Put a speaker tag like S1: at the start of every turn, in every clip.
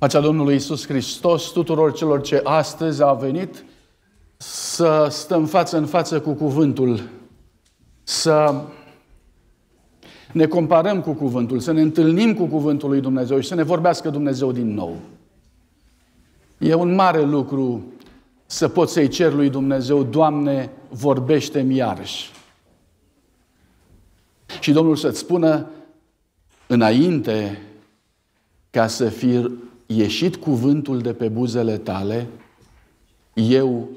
S1: Pacea Domnului Isus Hristos tuturor celor ce astăzi au venit să stăm față în față cu cuvântul, să ne comparăm cu cuvântul, să ne întâlnim cu cuvântul lui Dumnezeu și să ne vorbească Dumnezeu din nou. E un mare lucru să pot să-i cer lui Dumnezeu, Doamne, vorbește-mi iarăși. Și Domnul să-ți spună înainte ca să fii ieșit cuvântul de pe buzele tale, eu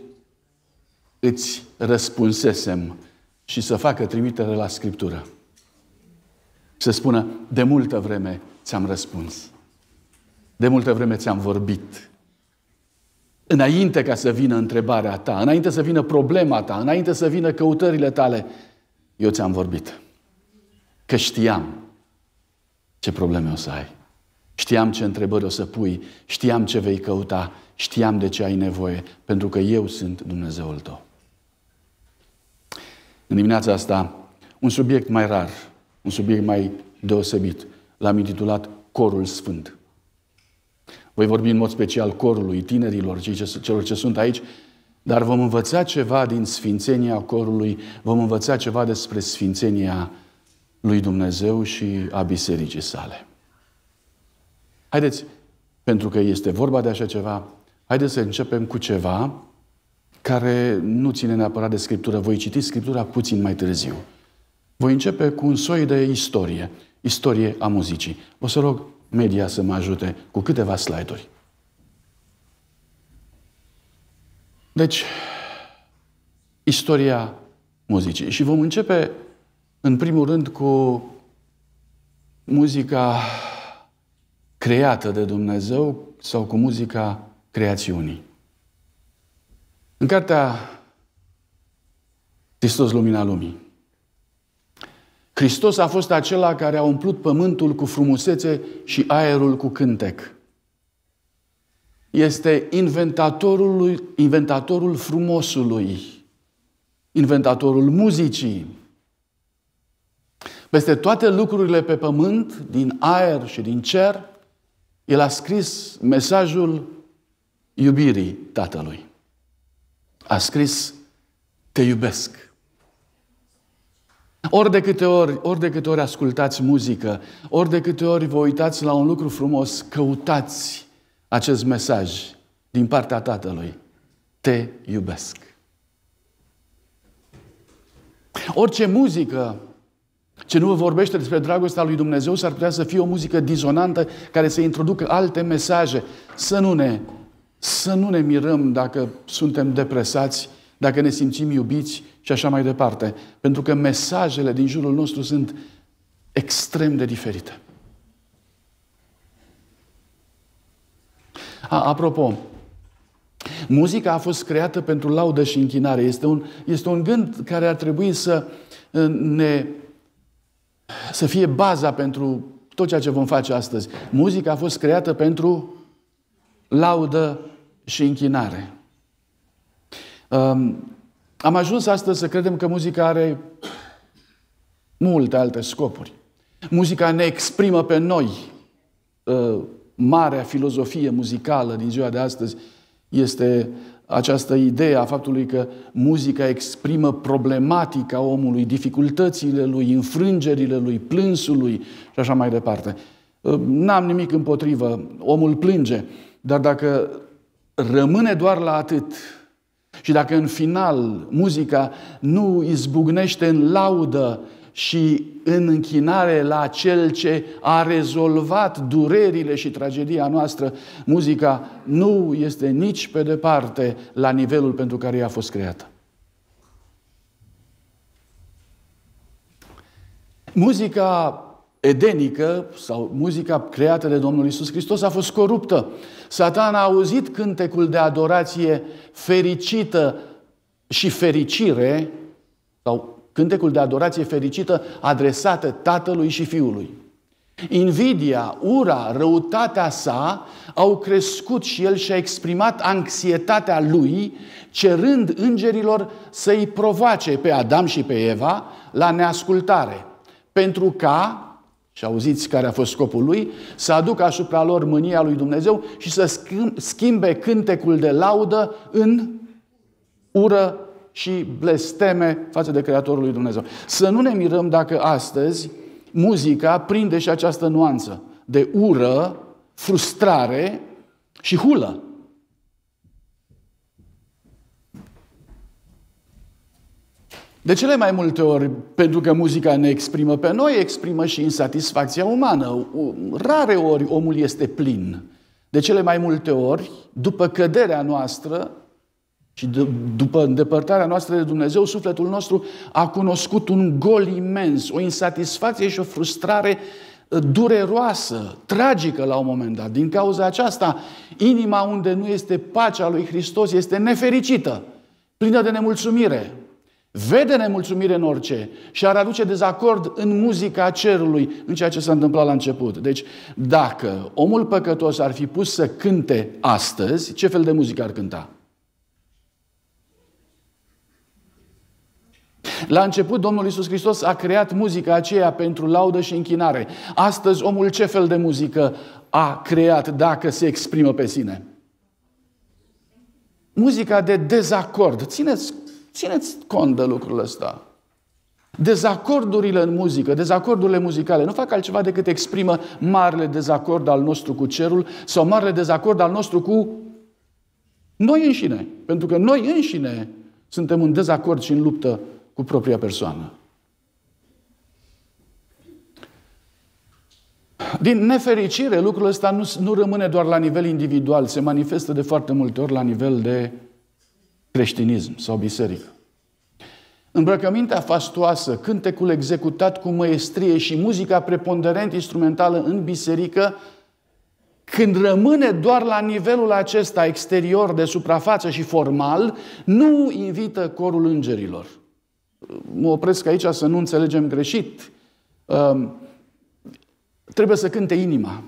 S1: îți răspunsesem și să facă trimitere la Scriptură. Să spună, de multă vreme ți-am răspuns. De multă vreme ți-am vorbit. Înainte ca să vină întrebarea ta, înainte să vină problema ta, înainte să vină căutările tale, eu ți-am vorbit. Că știam ce probleme o să ai. Știam ce întrebări o să pui, știam ce vei căuta, știam de ce ai nevoie, pentru că eu sunt Dumnezeul tău. În dimineața asta, un subiect mai rar, un subiect mai deosebit, l-am intitulat Corul Sfânt. Voi vorbi în mod special corului, tinerilor, celor ce sunt aici, dar vom învăța ceva din sfințenia corului, vom învăța ceva despre sfințenia lui Dumnezeu și a bisericii sale. Haideți, pentru că este vorba de așa ceva, haideți să începem cu ceva care nu ține neapărat de Scriptură. Voi citi Scriptura puțin mai târziu. Voi începe cu un soi de istorie, istorie a muzicii. O să rog media să mă ajute cu câteva slide-uri. Deci, istoria muzicii. Și vom începe, în primul rând, cu muzica creată de Dumnezeu sau cu muzica creațiunii. În cartea Hristos Lumina Lumii, Hristos a fost acela care a umplut pământul cu frumusețe și aerul cu cântec. Este inventatorul, inventatorul frumosului, inventatorul muzicii. Peste toate lucrurile pe pământ, din aer și din cer, el a scris mesajul iubirii Tatălui. A scris, te iubesc. Ori de câte ori, ori de câte ori ascultați muzică, ori de câte ori vă uitați la un lucru frumos, căutați acest mesaj din partea Tatălui. Te iubesc. Orice muzică ce nu vă vorbește despre dragostea lui Dumnezeu s-ar putea să fie o muzică dizonantă care să introducă alte mesaje. Să nu ne, să nu ne mirăm dacă suntem depresați, dacă ne simțim iubiți și așa mai departe. Pentru că mesajele din jurul nostru sunt extrem de diferite. A, apropo, muzica a fost creată pentru laudă și închinare. Este un, este un gând care ar trebui să uh, ne să fie baza pentru tot ceea ce vom face astăzi. Muzica a fost creată pentru laudă și închinare. Um, am ajuns astăzi să credem că muzica are multe alte scopuri. Muzica ne exprimă pe noi. Uh, marea filozofie muzicală din ziua de astăzi este această idee a faptului că muzica exprimă problematica omului, dificultățile lui, înfrângerile lui, plânsului lui și așa mai departe. Ă, n-am nimic împotrivă, omul plânge, dar dacă rămâne doar la atât și dacă în final muzica nu izbucnește în laudă și în închinare la cel ce a rezolvat durerile și tragedia noastră, muzica nu este nici pe departe la nivelul pentru care ea a fost creată. Muzica edenică sau muzica creată de Domnul Isus Hristos a fost coruptă. Satan a auzit cântecul de adorație fericită și fericire, sau cântecul de adorație fericită adresată tatălui și fiului. Invidia, ura, răutatea sa au crescut și el și-a exprimat anxietatea lui, cerând îngerilor să-i provoace pe Adam și pe Eva la neascultare, pentru ca, și auziți care a fost scopul lui, să aducă asupra lor mânia lui Dumnezeu și să schimbe cântecul de laudă în ură și blesteme față de Creatorul lui Dumnezeu. Să nu ne mirăm dacă astăzi muzica prinde și această nuanță de ură, frustrare și hulă. De cele mai multe ori, pentru că muzica ne exprimă pe noi, exprimă și insatisfacția umană. Rare ori omul este plin. De cele mai multe ori, după căderea noastră, și d- după îndepărtarea noastră de Dumnezeu, sufletul nostru a cunoscut un gol imens, o insatisfacție și o frustrare uh, dureroasă, tragică la un moment dat. Din cauza aceasta, inima unde nu este pacea lui Hristos este nefericită, plină de nemulțumire. Vede nemulțumire în orice și ar aduce dezacord în muzica cerului, în ceea ce s-a întâmplat la început. Deci, dacă omul păcătos ar fi pus să cânte astăzi, ce fel de muzică ar cânta? La început, Domnul Isus Hristos a creat muzica aceea pentru laudă și închinare. Astăzi, omul ce fel de muzică a creat dacă se exprimă pe sine? Muzica de dezacord. Țineți, țineți cont de lucrul ăsta. Dezacordurile în muzică, dezacordurile muzicale nu fac altceva decât exprimă marele dezacord al nostru cu cerul sau marele dezacord al nostru cu noi înșine. Pentru că noi înșine suntem în dezacord și în luptă cu propria persoană. Din nefericire, lucrul ăsta nu, nu rămâne doar la nivel individual, se manifestă de foarte multe ori la nivel de creștinism sau biserică. Îmbrăcămintea fastoasă, cântecul executat cu măestrie și muzica preponderent instrumentală în biserică, când rămâne doar la nivelul acesta exterior de suprafață și formal, nu invită corul îngerilor mă opresc aici să nu înțelegem greșit. Um, trebuie să cânte inima.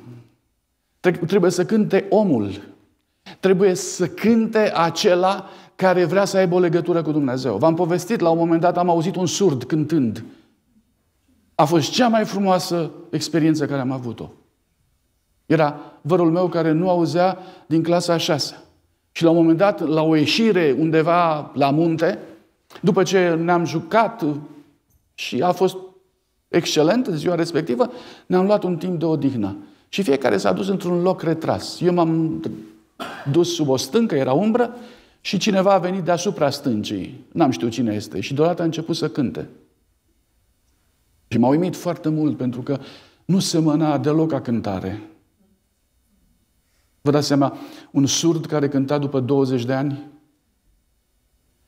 S1: Trebuie să cânte omul. Trebuie să cânte acela care vrea să aibă o legătură cu Dumnezeu. V-am povestit, la un moment dat am auzit un surd cântând. A fost cea mai frumoasă experiență care am avut-o. Era vărul meu care nu auzea din clasa a șasea. Și la un moment dat, la o ieșire undeva la munte, după ce ne-am jucat și a fost excelent în ziua respectivă, ne-am luat un timp de odihnă. Și fiecare s-a dus într-un loc retras. Eu m-am dus sub o stâncă, era umbră, și cineva a venit deasupra stâncii. N-am știut cine este. Și deodată a început să cânte. Și m-a uimit foarte mult, pentru că nu semăna deloc a cântare. Vă dați seama, un surd care cânta după 20 de ani,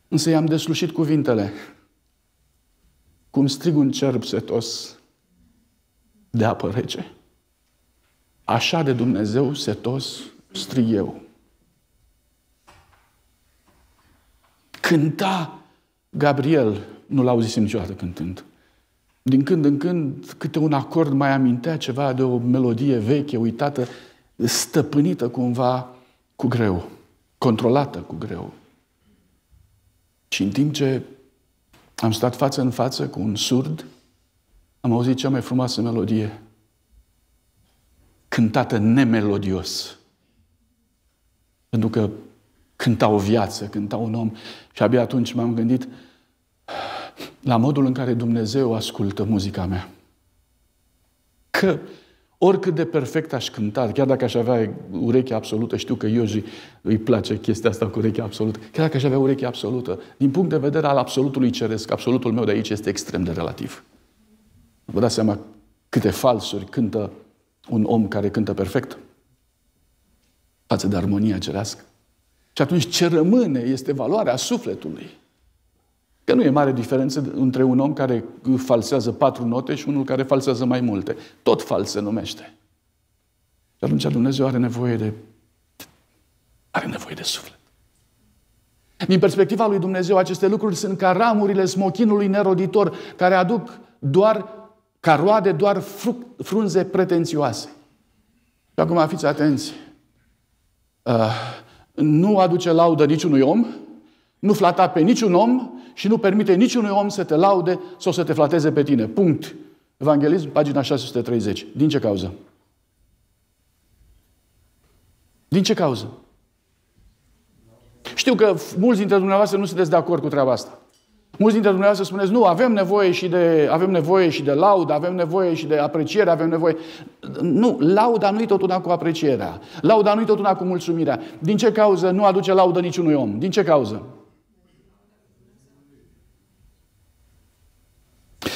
S1: Însă i-am deslușit cuvintele. Cum strig un cerb setos de apă rece. Așa de Dumnezeu setos strig eu. Cânta Gabriel, nu l auzisem niciodată cântând. Din când în când, câte un acord mai amintea ceva de o melodie veche, uitată, stăpânită cumva cu greu, controlată cu greu. Și în timp ce am stat față în față cu un surd, am auzit cea mai frumoasă melodie, cântată nemelodios. Pentru că cânta o viață, cânta un om. Și abia atunci m-am gândit la modul în care Dumnezeu ascultă muzica mea. Că Oricât de perfect aș cânta, chiar dacă aș avea ureche absolută, știu că Ioji îi place chestia asta cu ureche absolută, chiar dacă aș avea ureche absolută, din punct de vedere al absolutului ceresc, absolutul meu de aici este extrem de relativ. Vă dați seama câte falsuri cântă un om care cântă perfect față de armonia cerească? Și atunci ce rămâne este valoarea sufletului. Că nu e mare diferență între un om care falsează patru note și unul care falsează mai multe. Tot fals se numește. Și atunci Dumnezeu are nevoie de... are nevoie de suflet. Din perspectiva lui Dumnezeu, aceste lucruri sunt ca ramurile smochinului neroditor, care aduc doar, ca roade, doar fruct, frunze pretențioase. Și acum fiți atenți. Uh, nu aduce laudă niciunui om, nu flata pe niciun om și nu permite niciunui om să te laude sau să te flateze pe tine. Punct. Evanghelism, pagina 630. Din ce cauză? Din ce cauză? Știu că mulți dintre dumneavoastră nu sunteți de acord cu treaba asta. Mulți dintre dumneavoastră spuneți, nu, avem nevoie și de, avem nevoie și de laudă, avem nevoie și de apreciere, avem nevoie. Nu, lauda nu-i tot una cu aprecierea. Lauda nu-i tot una cu mulțumirea. Din ce cauză nu aduce laudă niciunui om? Din ce cauză?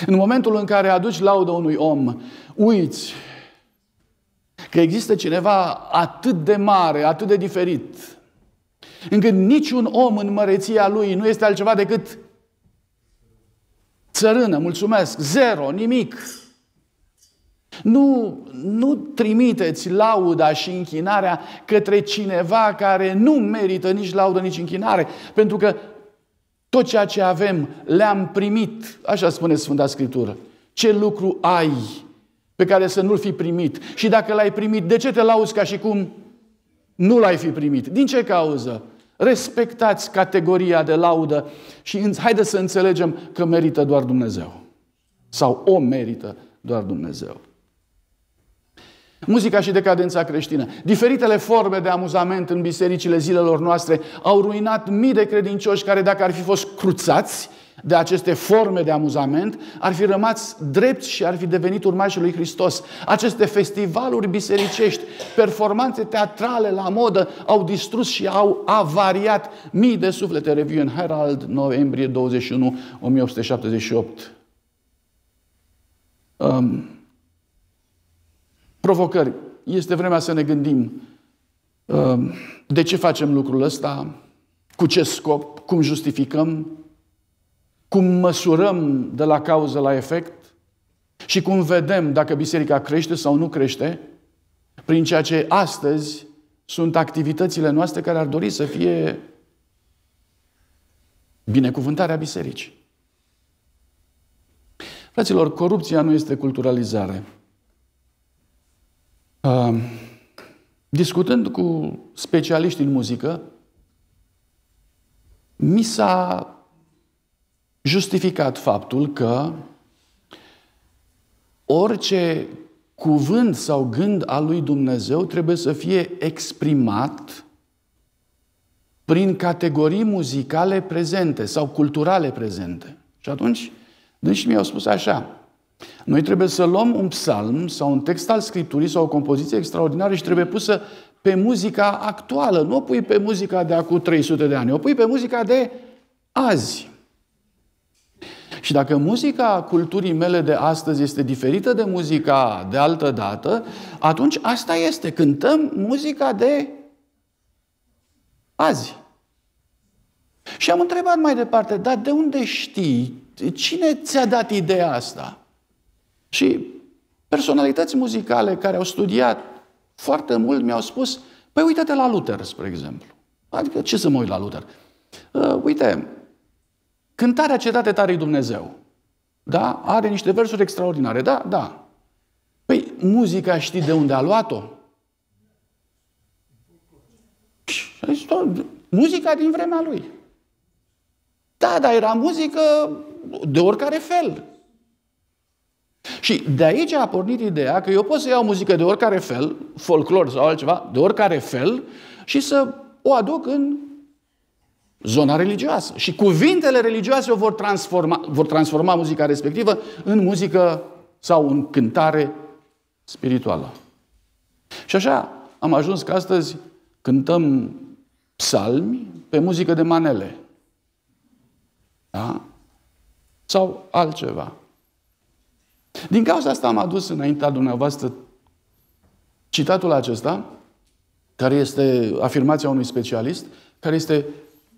S1: În momentul în care aduci laudă unui om, uiți că există cineva atât de mare, atât de diferit, încât niciun om în măreția lui nu este altceva decât țărână, mulțumesc, zero, nimic. Nu, nu trimiteți lauda și închinarea către cineva care nu merită nici laudă, nici închinare, pentru că tot ceea ce avem le-am primit, așa spune Sfânta Scriptură. Ce lucru ai pe care să nu-l fi primit? Și dacă l-ai primit, de ce te lauzi ca și cum nu l-ai fi primit? Din ce cauză? Respectați categoria de laudă și haideți să înțelegem că merită doar Dumnezeu. Sau o merită doar Dumnezeu. Muzica și decadența creștină. Diferitele forme de amuzament în bisericile zilelor noastre au ruinat mii de credincioși care, dacă ar fi fost cruțați de aceste forme de amuzament, ar fi rămas drepți și ar fi devenit urmașii lui Hristos. Aceste festivaluri bisericești, performanțe teatrale la modă, au distrus și au avariat mii de suflete. Review în Herald, noiembrie 21, 1878. Um, provocări. Este vremea să ne gândim uh, de ce facem lucrul ăsta, cu ce scop, cum justificăm, cum măsurăm de la cauză la efect și cum vedem dacă biserica crește sau nu crește prin ceea ce astăzi sunt activitățile noastre care ar dori să fie binecuvântarea bisericii. Fraților, corupția nu este culturalizare. Uh, discutând cu specialiști în muzică, mi s-a justificat faptul că orice cuvânt sau gând al lui Dumnezeu trebuie să fie exprimat prin categorii muzicale prezente sau culturale prezente. Și atunci, deci mi-au spus așa, noi trebuie să luăm un psalm sau un text al Scripturii sau o compoziție extraordinară și trebuie pusă pe muzica actuală. Nu o pui pe muzica de acum 300 de ani, o pui pe muzica de azi. Și dacă muzica culturii mele de astăzi este diferită de muzica de altă dată, atunci asta este. Cântăm muzica de azi. Și am întrebat mai departe, dar de unde știi? Cine ți-a dat ideea asta? Și personalități muzicale care au studiat foarte mult mi-au spus, păi uite-te la Luther, spre exemplu. Adică ce să mă uit la Luther? Uh, uite, cântarea cetate tare Dumnezeu, da? Are niște versuri extraordinare, da? Da. Păi muzica știi de unde a luat-o? Muzica din vremea lui. Da, dar era muzică de oricare fel. Și de aici a pornit ideea că eu pot să iau muzică de oricare fel, folclor sau altceva, de oricare fel, și să o aduc în zona religioasă. Și cuvintele religioase o vor transforma, vor transforma muzica respectivă în muzică sau în cântare spirituală. Și așa am ajuns că astăzi cântăm psalmi pe muzică de manele. Da? Sau altceva. Din cauza asta am adus înaintea dumneavoastră citatul acesta, care este afirmația unui specialist, care este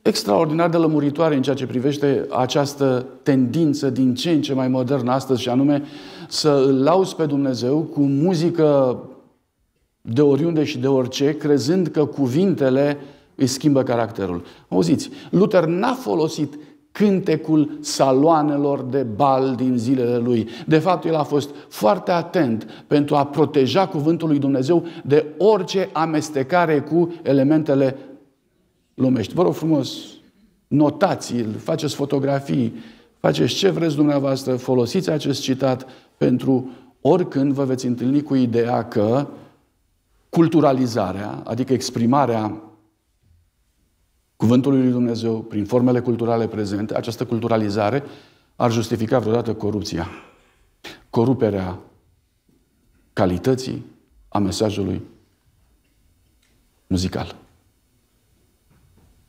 S1: extraordinar de lămuritoare în ceea ce privește această tendință din ce în ce mai modernă astăzi și anume să îl lauzi pe Dumnezeu cu muzică de oriunde și de orice, crezând că cuvintele îi schimbă caracterul. Auziți, Luther n-a folosit cântecul saloanelor de bal din zilele lui. De fapt, el a fost foarte atent pentru a proteja cuvântul lui Dumnezeu de orice amestecare cu elementele lumești. Vă rog frumos, notați faceți fotografii, faceți ce vreți dumneavoastră, folosiți acest citat pentru oricând vă veți întâlni cu ideea că culturalizarea, adică exprimarea cuvântul lui Dumnezeu, prin formele culturale prezente, această culturalizare ar justifica vreodată corupția, coruperea calității a mesajului muzical.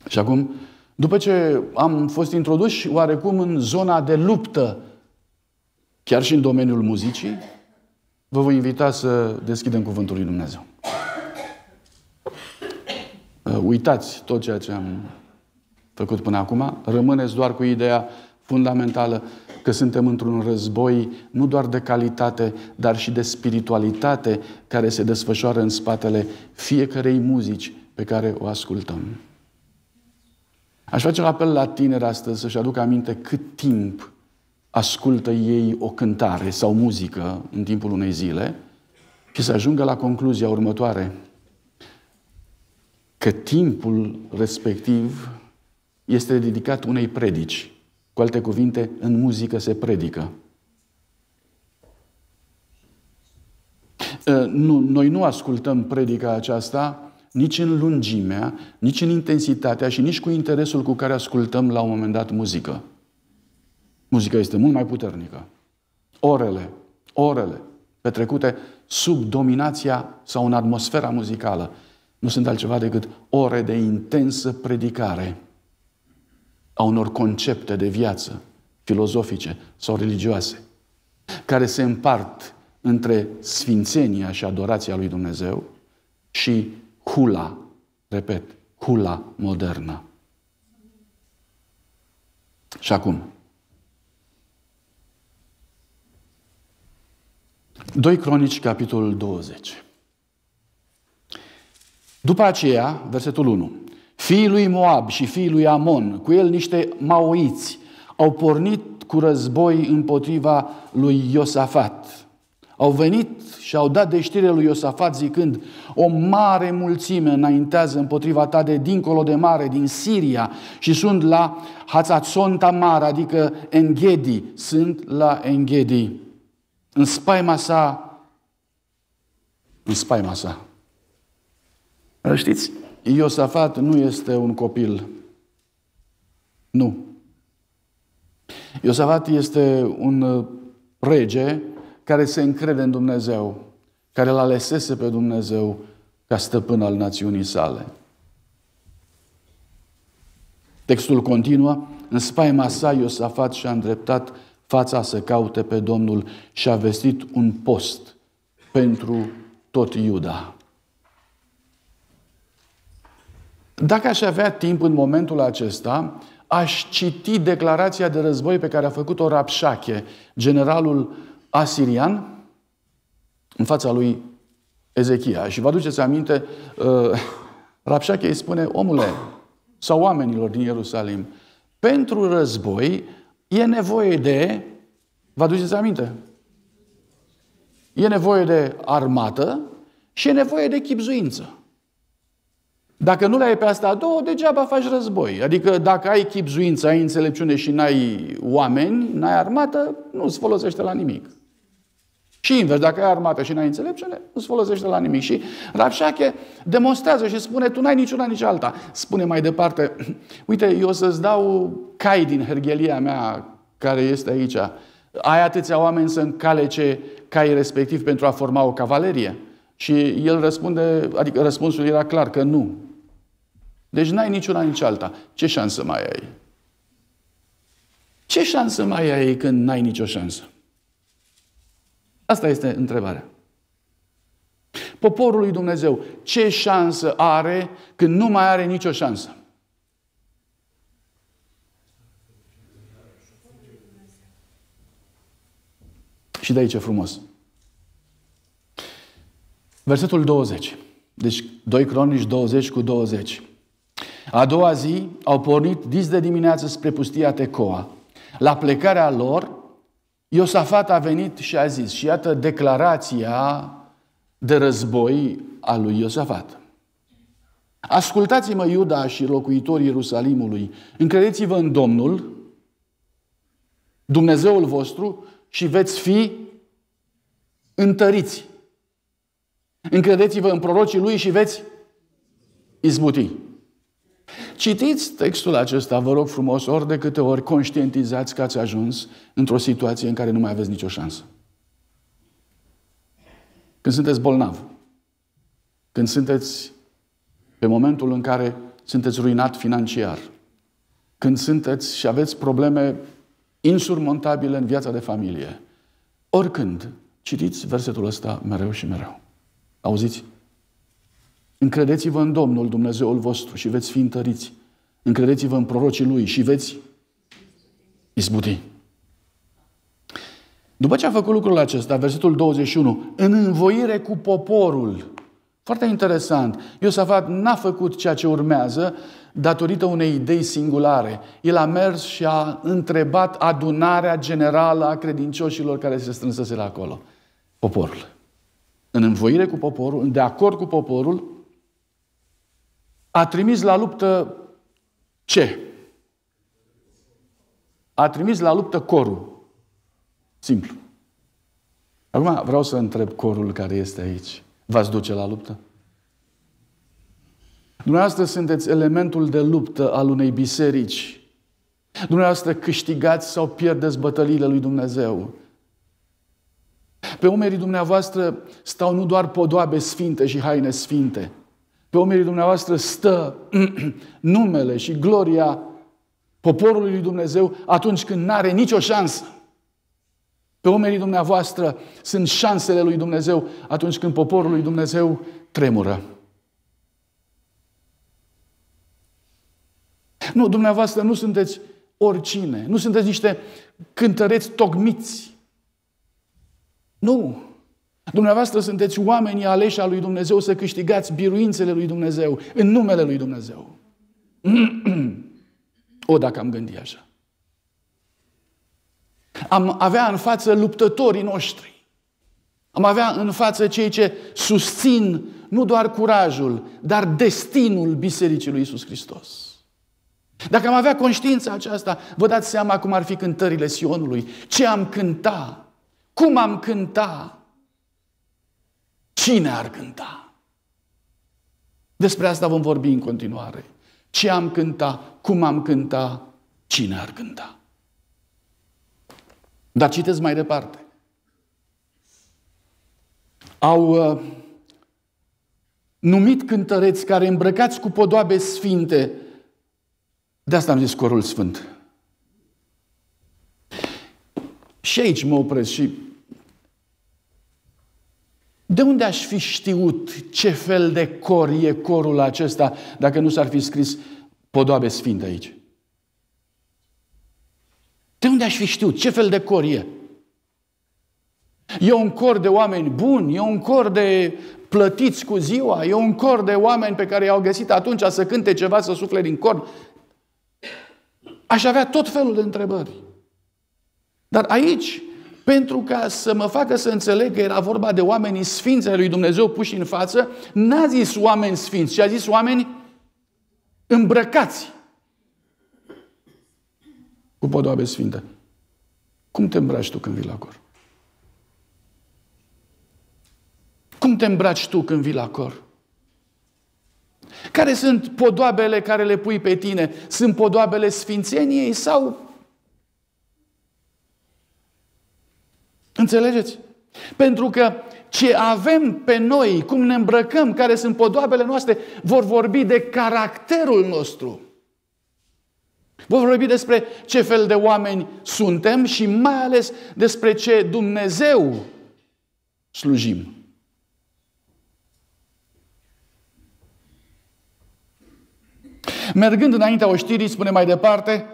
S1: Și acum, după ce am fost introduși oarecum în zona de luptă, chiar și în domeniul muzicii, vă voi invita să deschidem Cuvântul lui Dumnezeu. Uh, uitați tot ceea ce am făcut până acum, rămâneți doar cu ideea fundamentală că suntem într-un război nu doar de calitate, dar și de spiritualitate care se desfășoară în spatele fiecarei muzici pe care o ascultăm. Aș face un apel la tineri astăzi să-și aducă aminte cât timp ascultă ei o cântare sau muzică în timpul unei zile și să ajungă la concluzia următoare – că timpul respectiv este dedicat unei predici. Cu alte cuvinte, în muzică se predică. Ă, nu, noi nu ascultăm predica aceasta nici în lungimea, nici în intensitatea și nici cu interesul cu care ascultăm la un moment dat muzică. Muzica este mult mai puternică. Orele, orele petrecute sub dominația sau în atmosfera muzicală nu sunt altceva decât ore de intensă predicare a unor concepte de viață filozofice sau religioase, care se împart între sfințenia și adorația lui Dumnezeu și hula, repet, hula modernă. Și acum, 2 Cronici, capitolul 20. După aceea, versetul 1, fiii lui Moab și fiii lui Amon, cu el niște maoiți, au pornit cu război împotriva lui Iosafat. Au venit și au dat de știre lui Iosafat zicând, o mare mulțime înaintează împotriva ta de dincolo de mare, din Siria, și sunt la Hațațon Tamar, adică Enghedi, sunt la Enghedi. În spaima sa, în spaima sa, Știți, Iosafat nu este un copil. Nu. Iosafat este un uh, rege care se încrede în Dumnezeu, care l-a alesese pe Dumnezeu ca stăpân al națiunii sale. Textul continuă, în spaima sa Iosafat și-a îndreptat fața să caute pe Domnul și a vestit un post pentru tot Iuda. Dacă aș avea timp în momentul acesta, aș citi declarația de război pe care a făcut-o Rapșache, generalul asirian, în fața lui Ezechia. Și vă aduceți aminte, uh, Rapșache îi spune, omule, sau oamenilor din Ierusalim, pentru război e nevoie de, vă aduceți aminte, e nevoie de armată și e nevoie de chipzuință. Dacă nu le ai pe asta a două, degeaba faci război. Adică dacă ai chipzuință, ai înțelepciune și n-ai oameni, n-ai armată, nu îți folosește la nimic. Și invers, dacă ai armată și n-ai înțelepciune, nu îți folosește la nimic. Și Rapșache demonstrează și spune, tu n-ai niciuna, nici alta. Spune mai departe, uite, eu o să-ți dau cai din hergelia mea care este aici. Ai atâția oameni să încalece cai respectiv pentru a forma o cavalerie? Și el răspunde, adică răspunsul era clar că nu. Deci n-ai niciuna, nici alta. Ce șansă mai ai? Ce șansă mai ai când n-ai nicio șansă? Asta este întrebarea. Poporul lui Dumnezeu, ce șansă are când nu mai are nicio șansă? Și de aici e frumos. Versetul 20. Deci 2 Cronici 20 cu 20. A doua zi au pornit dis de dimineață spre pustia Tecoa. La plecarea lor, Iosafat a venit și a zis, și iată declarația de război a lui Iosafat. Ascultați-mă, Iuda și locuitorii Ierusalimului, încredeți-vă în Domnul, Dumnezeul vostru, și veți fi întăriți. Încredeți-vă în prorocii lui și veți izbuti. Citiți textul acesta, vă rog frumos, ori de câte ori conștientizați că ați ajuns într-o situație în care nu mai aveți nicio șansă. Când sunteți bolnav, când sunteți pe momentul în care sunteți ruinat financiar, când sunteți și aveți probleme insurmontabile în viața de familie, oricând, citiți versetul ăsta mereu și mereu. Auziți? Încredeți-vă în Domnul Dumnezeul vostru și veți fi întăriți. Încredeți-vă în prorocii Lui și veți izbuti. După ce a făcut lucrul acesta, versetul 21, în învoire cu poporul, foarte interesant, Iosafat n-a făcut ceea ce urmează datorită unei idei singulare. El a mers și a întrebat adunarea generală a credincioșilor care se strânsese acolo, poporul în învoire cu poporul, de acord cu poporul, a trimis la luptă ce? A trimis la luptă corul. Simplu. Acum vreau să întreb corul care este aici. V-ați duce la luptă? Dumneavoastră sunteți elementul de luptă al unei biserici. Dumneavoastră câștigați sau pierdeți bătăliile lui Dumnezeu. Pe umerii dumneavoastră stau nu doar podoabe sfinte și haine sfinte. Pe umerii dumneavoastră stă numele și gloria poporului lui Dumnezeu atunci când n-are nicio șansă. Pe umerii dumneavoastră sunt șansele lui Dumnezeu atunci când poporul lui Dumnezeu tremură. Nu, dumneavoastră nu sunteți oricine, nu sunteți niște cântăreți tocmiți, nu! Dumneavoastră sunteți oamenii aleși al lui Dumnezeu să câștigați biruințele lui Dumnezeu în numele lui Dumnezeu. o, dacă am gândit așa. Am avea în față luptătorii noștri. Am avea în față cei ce susțin nu doar curajul, dar destinul Bisericii lui Isus Hristos. Dacă am avea conștiința aceasta, vă dați seama cum ar fi cântările Sionului, ce am cânta, cum am cânta? Cine ar cânta? Despre asta vom vorbi în continuare. Ce am cânta? Cum am cânta? Cine ar cânta? Dar citeți mai departe. Au uh, numit cântăreți care îmbrăcați cu podoabe sfinte. De asta am zis corul sfânt. Și aici mă opresc și de unde aș fi știut ce fel de cor e corul acesta dacă nu s-ar fi scris podoabe sfinte aici? De unde aș fi știut ce fel de cor e? E un cor de oameni buni, e un cor de plătiți cu ziua, e un cor de oameni pe care i-au găsit atunci să cânte ceva, să sufle din cor. Aș avea tot felul de întrebări. Dar aici pentru ca să mă facă să înțeleg că era vorba de oamenii sfinți ai lui Dumnezeu puși în față, n-a zis oameni sfinți, ci a zis oameni îmbrăcați cu podoabe sfinte. Cum te îmbraci tu când vii la cor? Cum te îmbraci tu când vii la cor? Care sunt podoabele care le pui pe tine? Sunt podoabele sfințeniei sau Înțelegeți? Pentru că ce avem pe noi, cum ne îmbrăcăm, care sunt podoabele noastre, vor vorbi de caracterul nostru. Vor vorbi despre ce fel de oameni suntem și mai ales despre ce Dumnezeu slujim. Mergând înaintea oștirii, spune mai departe,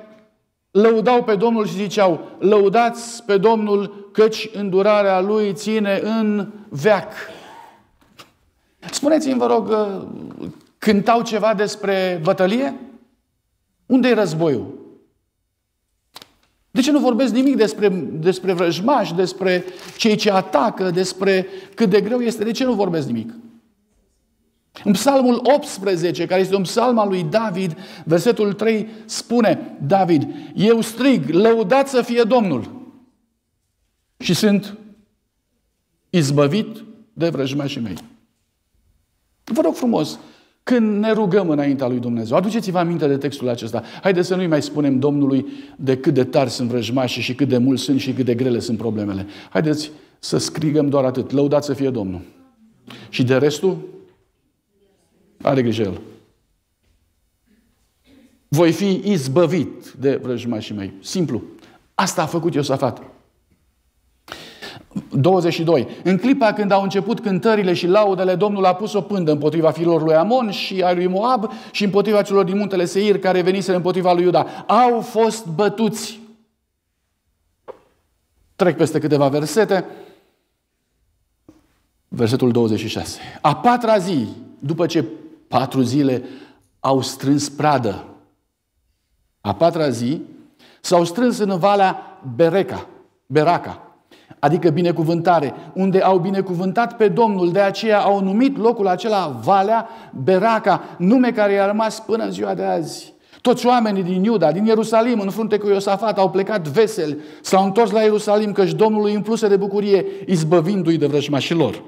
S1: lăudau pe Domnul și ziceau, lăudați pe Domnul căci îndurarea Lui ține în veac. Spuneți-mi, vă rog, cântau ceva despre bătălie? unde e războiul? De ce nu vorbesc nimic despre, despre vrăjmași, despre cei ce atacă, despre cât de greu este? De ce nu vorbesc nimic? În psalmul 18, care este un psalm al lui David, versetul 3 spune David, eu strig, lăudat să fie Domnul și sunt izbăvit de vrăjmașii mei. Vă rog frumos, când ne rugăm înaintea lui Dumnezeu, aduceți-vă aminte de textul acesta. Haideți să nu-i mai spunem Domnului de cât de tari sunt vrăjmașii și cât de mulți sunt și cât de grele sunt problemele. Haideți să scrigăm doar atât. Lăudați să fie Domnul. Și de restul, are grijă el. Voi fi izbăvit de vrăjmașii mei. Simplu. Asta a făcut Iosafat. 22. În clipa când au început cântările și laudele, Domnul a pus o pândă împotriva filor lui Amon și ai lui Moab și împotriva celor din muntele Seir care veniseră împotriva lui Iuda. Au fost bătuți. Trec peste câteva versete. Versetul 26. A patra zi, după ce patru zile au strâns pradă. A patra zi s-au strâns în valea Bereca, Beraca, adică binecuvântare, unde au binecuvântat pe Domnul. De aceea au numit locul acela Valea Beraca, nume care i-a rămas până în ziua de azi. Toți oamenii din Iuda, din Ierusalim, în frunte cu Iosafat, au plecat vesel s-au întors la Ierusalim, căci Domnul îi împluse de bucurie, izbăvindu-i de vrăjmașilor.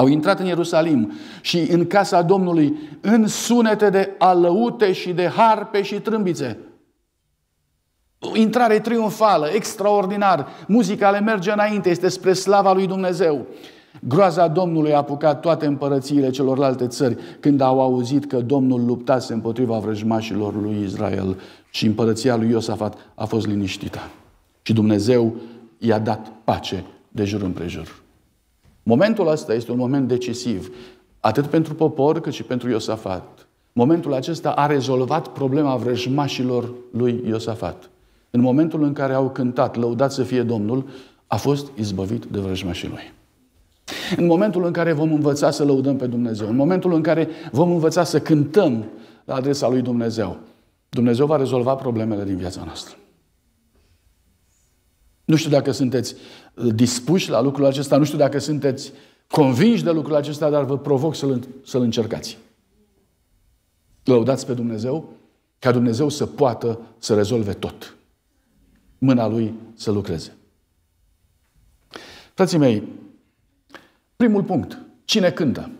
S1: Au intrat în Ierusalim și în casa Domnului în sunete de alăute și de harpe și trâmbițe. O intrare triumfală, extraordinar. Muzica le merge înainte, este spre slava lui Dumnezeu. Groaza Domnului a apucat toate împărățiile celorlalte țări când au auzit că Domnul luptase împotriva vrăjmașilor lui Israel și împărăția lui Iosafat a fost liniștită. Și Dumnezeu i-a dat pace de jur împrejur. Momentul acesta este un moment decisiv, atât pentru popor cât și pentru Iosafat. Momentul acesta a rezolvat problema vrăjmașilor lui Iosafat. În momentul în care au cântat, lăudat să fie Domnul, a fost izbăvit de vrăjmașii lui. În momentul în care vom învăța să lăudăm pe Dumnezeu, în momentul în care vom învăța să cântăm la adresa lui Dumnezeu, Dumnezeu va rezolva problemele din viața noastră. Nu știu dacă sunteți dispuși la lucrul acesta. Nu știu dacă sunteți convinși de lucrul acesta, dar vă provoc să-l, să-l încercați. Lăudați pe Dumnezeu ca Dumnezeu să poată să rezolve tot. Mâna Lui să lucreze. Frații mei, primul punct. Cine cântă?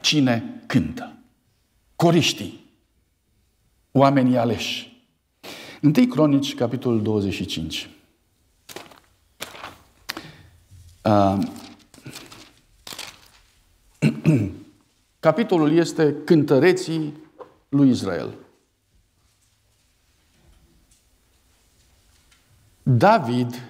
S1: Cine cântă? Coriștii. Oamenii aleși. Întâi Cronici, capitolul 25. Capitolul este cântăreții lui Israel. David,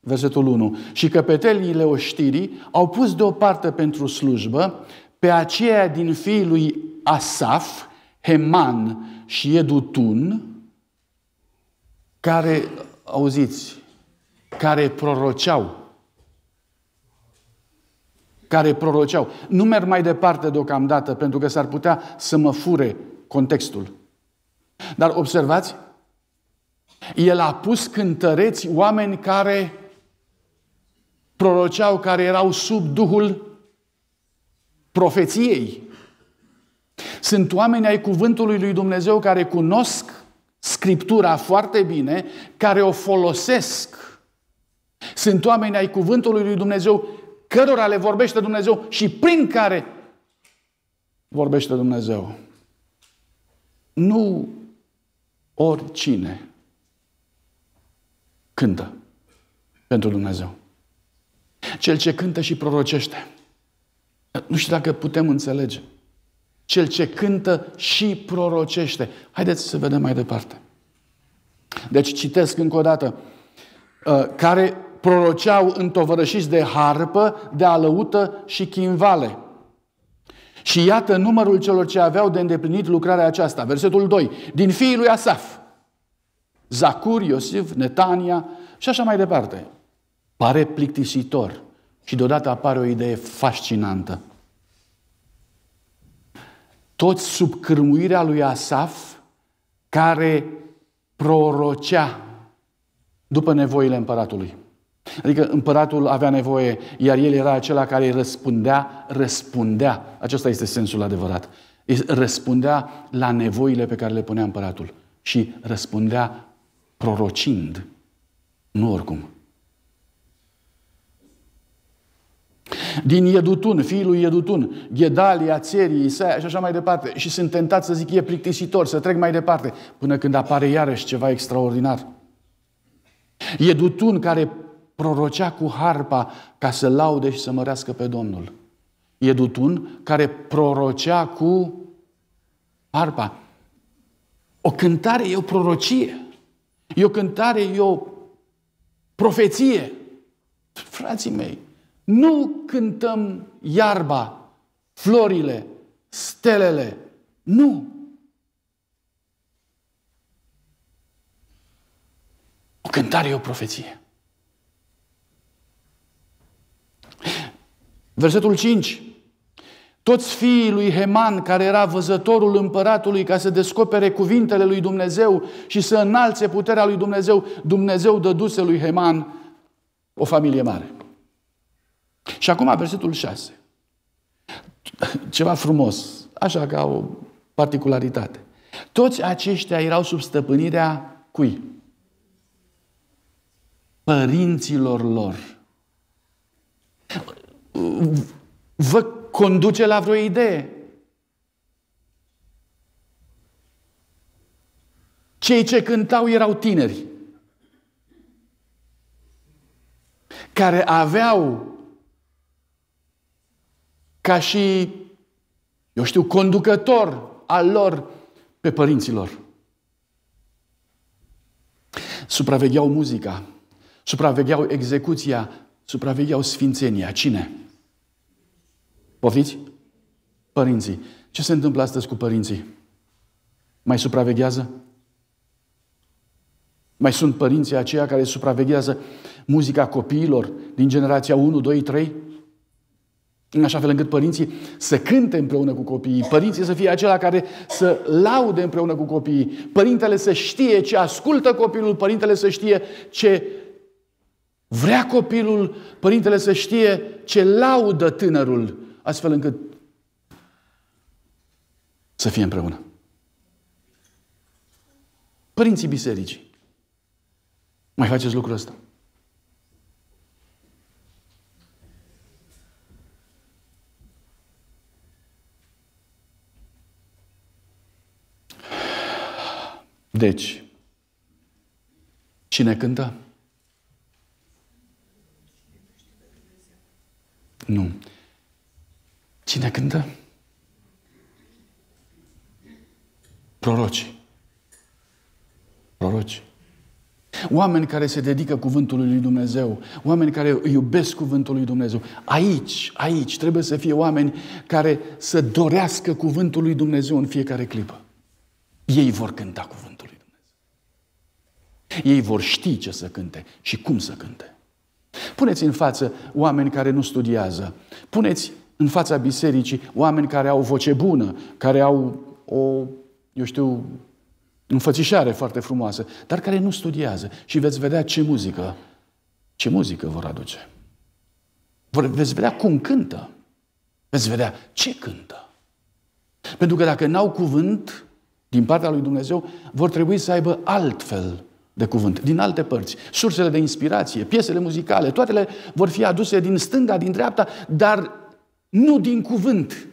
S1: versetul 1, și căpeteliile oștirii au pus deoparte pentru slujbă pe aceea din fiii lui Asaf, Heman și Edutun, care, auziți, care proroceau care proroceau. Nu merg mai departe deocamdată, pentru că s-ar putea să mă fure contextul. Dar observați, el a pus cântăreți oameni care proroceau, care erau sub duhul profeției. Sunt oameni ai cuvântului lui Dumnezeu care cunosc Scriptura foarte bine, care o folosesc. Sunt oameni ai cuvântului lui Dumnezeu cărora le vorbește Dumnezeu și prin care vorbește Dumnezeu. Nu oricine cântă pentru Dumnezeu. Cel ce cântă și prorocește. Nu știu dacă putem înțelege. Cel ce cântă și prorocește. Haideți să vedem mai departe. Deci citesc încă o dată. Uh, care proroceau întovărășiți de harpă, de alăută și chimvale. Și iată numărul celor ce aveau de îndeplinit lucrarea aceasta. Versetul 2. Din fiii lui Asaf. Zacur, Iosif, Netania și așa mai departe. Pare plictisitor și deodată apare o idee fascinantă. Toți sub cârmuirea lui Asaf, care prorocea după nevoile împăratului. Adică împăratul avea nevoie, iar el era acela care îi răspundea, răspundea. Acesta este sensul adevărat. Răspundea la nevoile pe care le punea împăratul și răspundea prorocind, nu oricum. Din Iedutun, fiul lui Iedutun, Ghedalia, Țerii, Isaia și așa mai departe. Și sunt tentat să zic, e plictisitor, să trec mai departe, până când apare iarăși ceva extraordinar. Iedutun care prorocea cu harpa ca să laude și să mărească pe Domnul. Iedutun care prorocea cu harpa. O cântare e o prorocie. E o cântare, e o profeție. Frații mei, nu cântăm iarba, florile, stelele. Nu! O cântare e o profeție. Versetul 5. Toți fiii lui Heman, care era văzătorul împăratului ca să descopere cuvintele lui Dumnezeu și să înalțe puterea lui Dumnezeu, Dumnezeu dăduse lui Heman o familie mare. Și acum versetul 6. Ceva frumos, așa ca o particularitate. Toți aceștia erau sub stăpânirea cui? Părinților lor vă conduce la vreo idee. Cei ce cântau erau tineri care aveau ca și, eu știu, conducător al lor pe părinților. Supravegheau muzica, supravegheau execuția, supravegheau sfințenia. Cine? Poftiți? Părinții. Ce se întâmplă astăzi cu părinții? Mai supraveghează? Mai sunt părinții aceia care supraveghează muzica copiilor din generația 1, 2, 3? În așa fel încât părinții să cânte împreună cu copiii, părinții să fie acela care să laude împreună cu copiii, părintele să știe ce ascultă copilul, părintele să știe ce Vrea copilul, părintele să știe ce laudă tânărul, astfel încât să fie împreună. Părinții bisericii, mai faceți lucrul ăsta. Deci, cine cântă? Nu. Cine cântă? Proroci. Proroci. Oameni care se dedică cuvântului lui Dumnezeu, oameni care iubesc cuvântul lui Dumnezeu. Aici, aici trebuie să fie oameni care să dorească cuvântul lui Dumnezeu în fiecare clipă. Ei vor cânta cuvântul lui Dumnezeu. Ei vor ști ce să cânte și cum să cânte. Puneți în față oameni care nu studiază. Puneți în fața bisericii oameni care au voce bună, care au o, eu știu, înfățișare foarte frumoasă, dar care nu studiază. Și veți vedea ce muzică, ce muzică vor aduce. veți vedea cum cântă. Veți vedea ce cântă. Pentru că dacă n-au cuvânt din partea lui Dumnezeu, vor trebui să aibă altfel de cuvânt, din alte părți. Sursele de inspirație, piesele muzicale, toate le vor fi aduse din stânga, din dreapta, dar nu din cuvânt.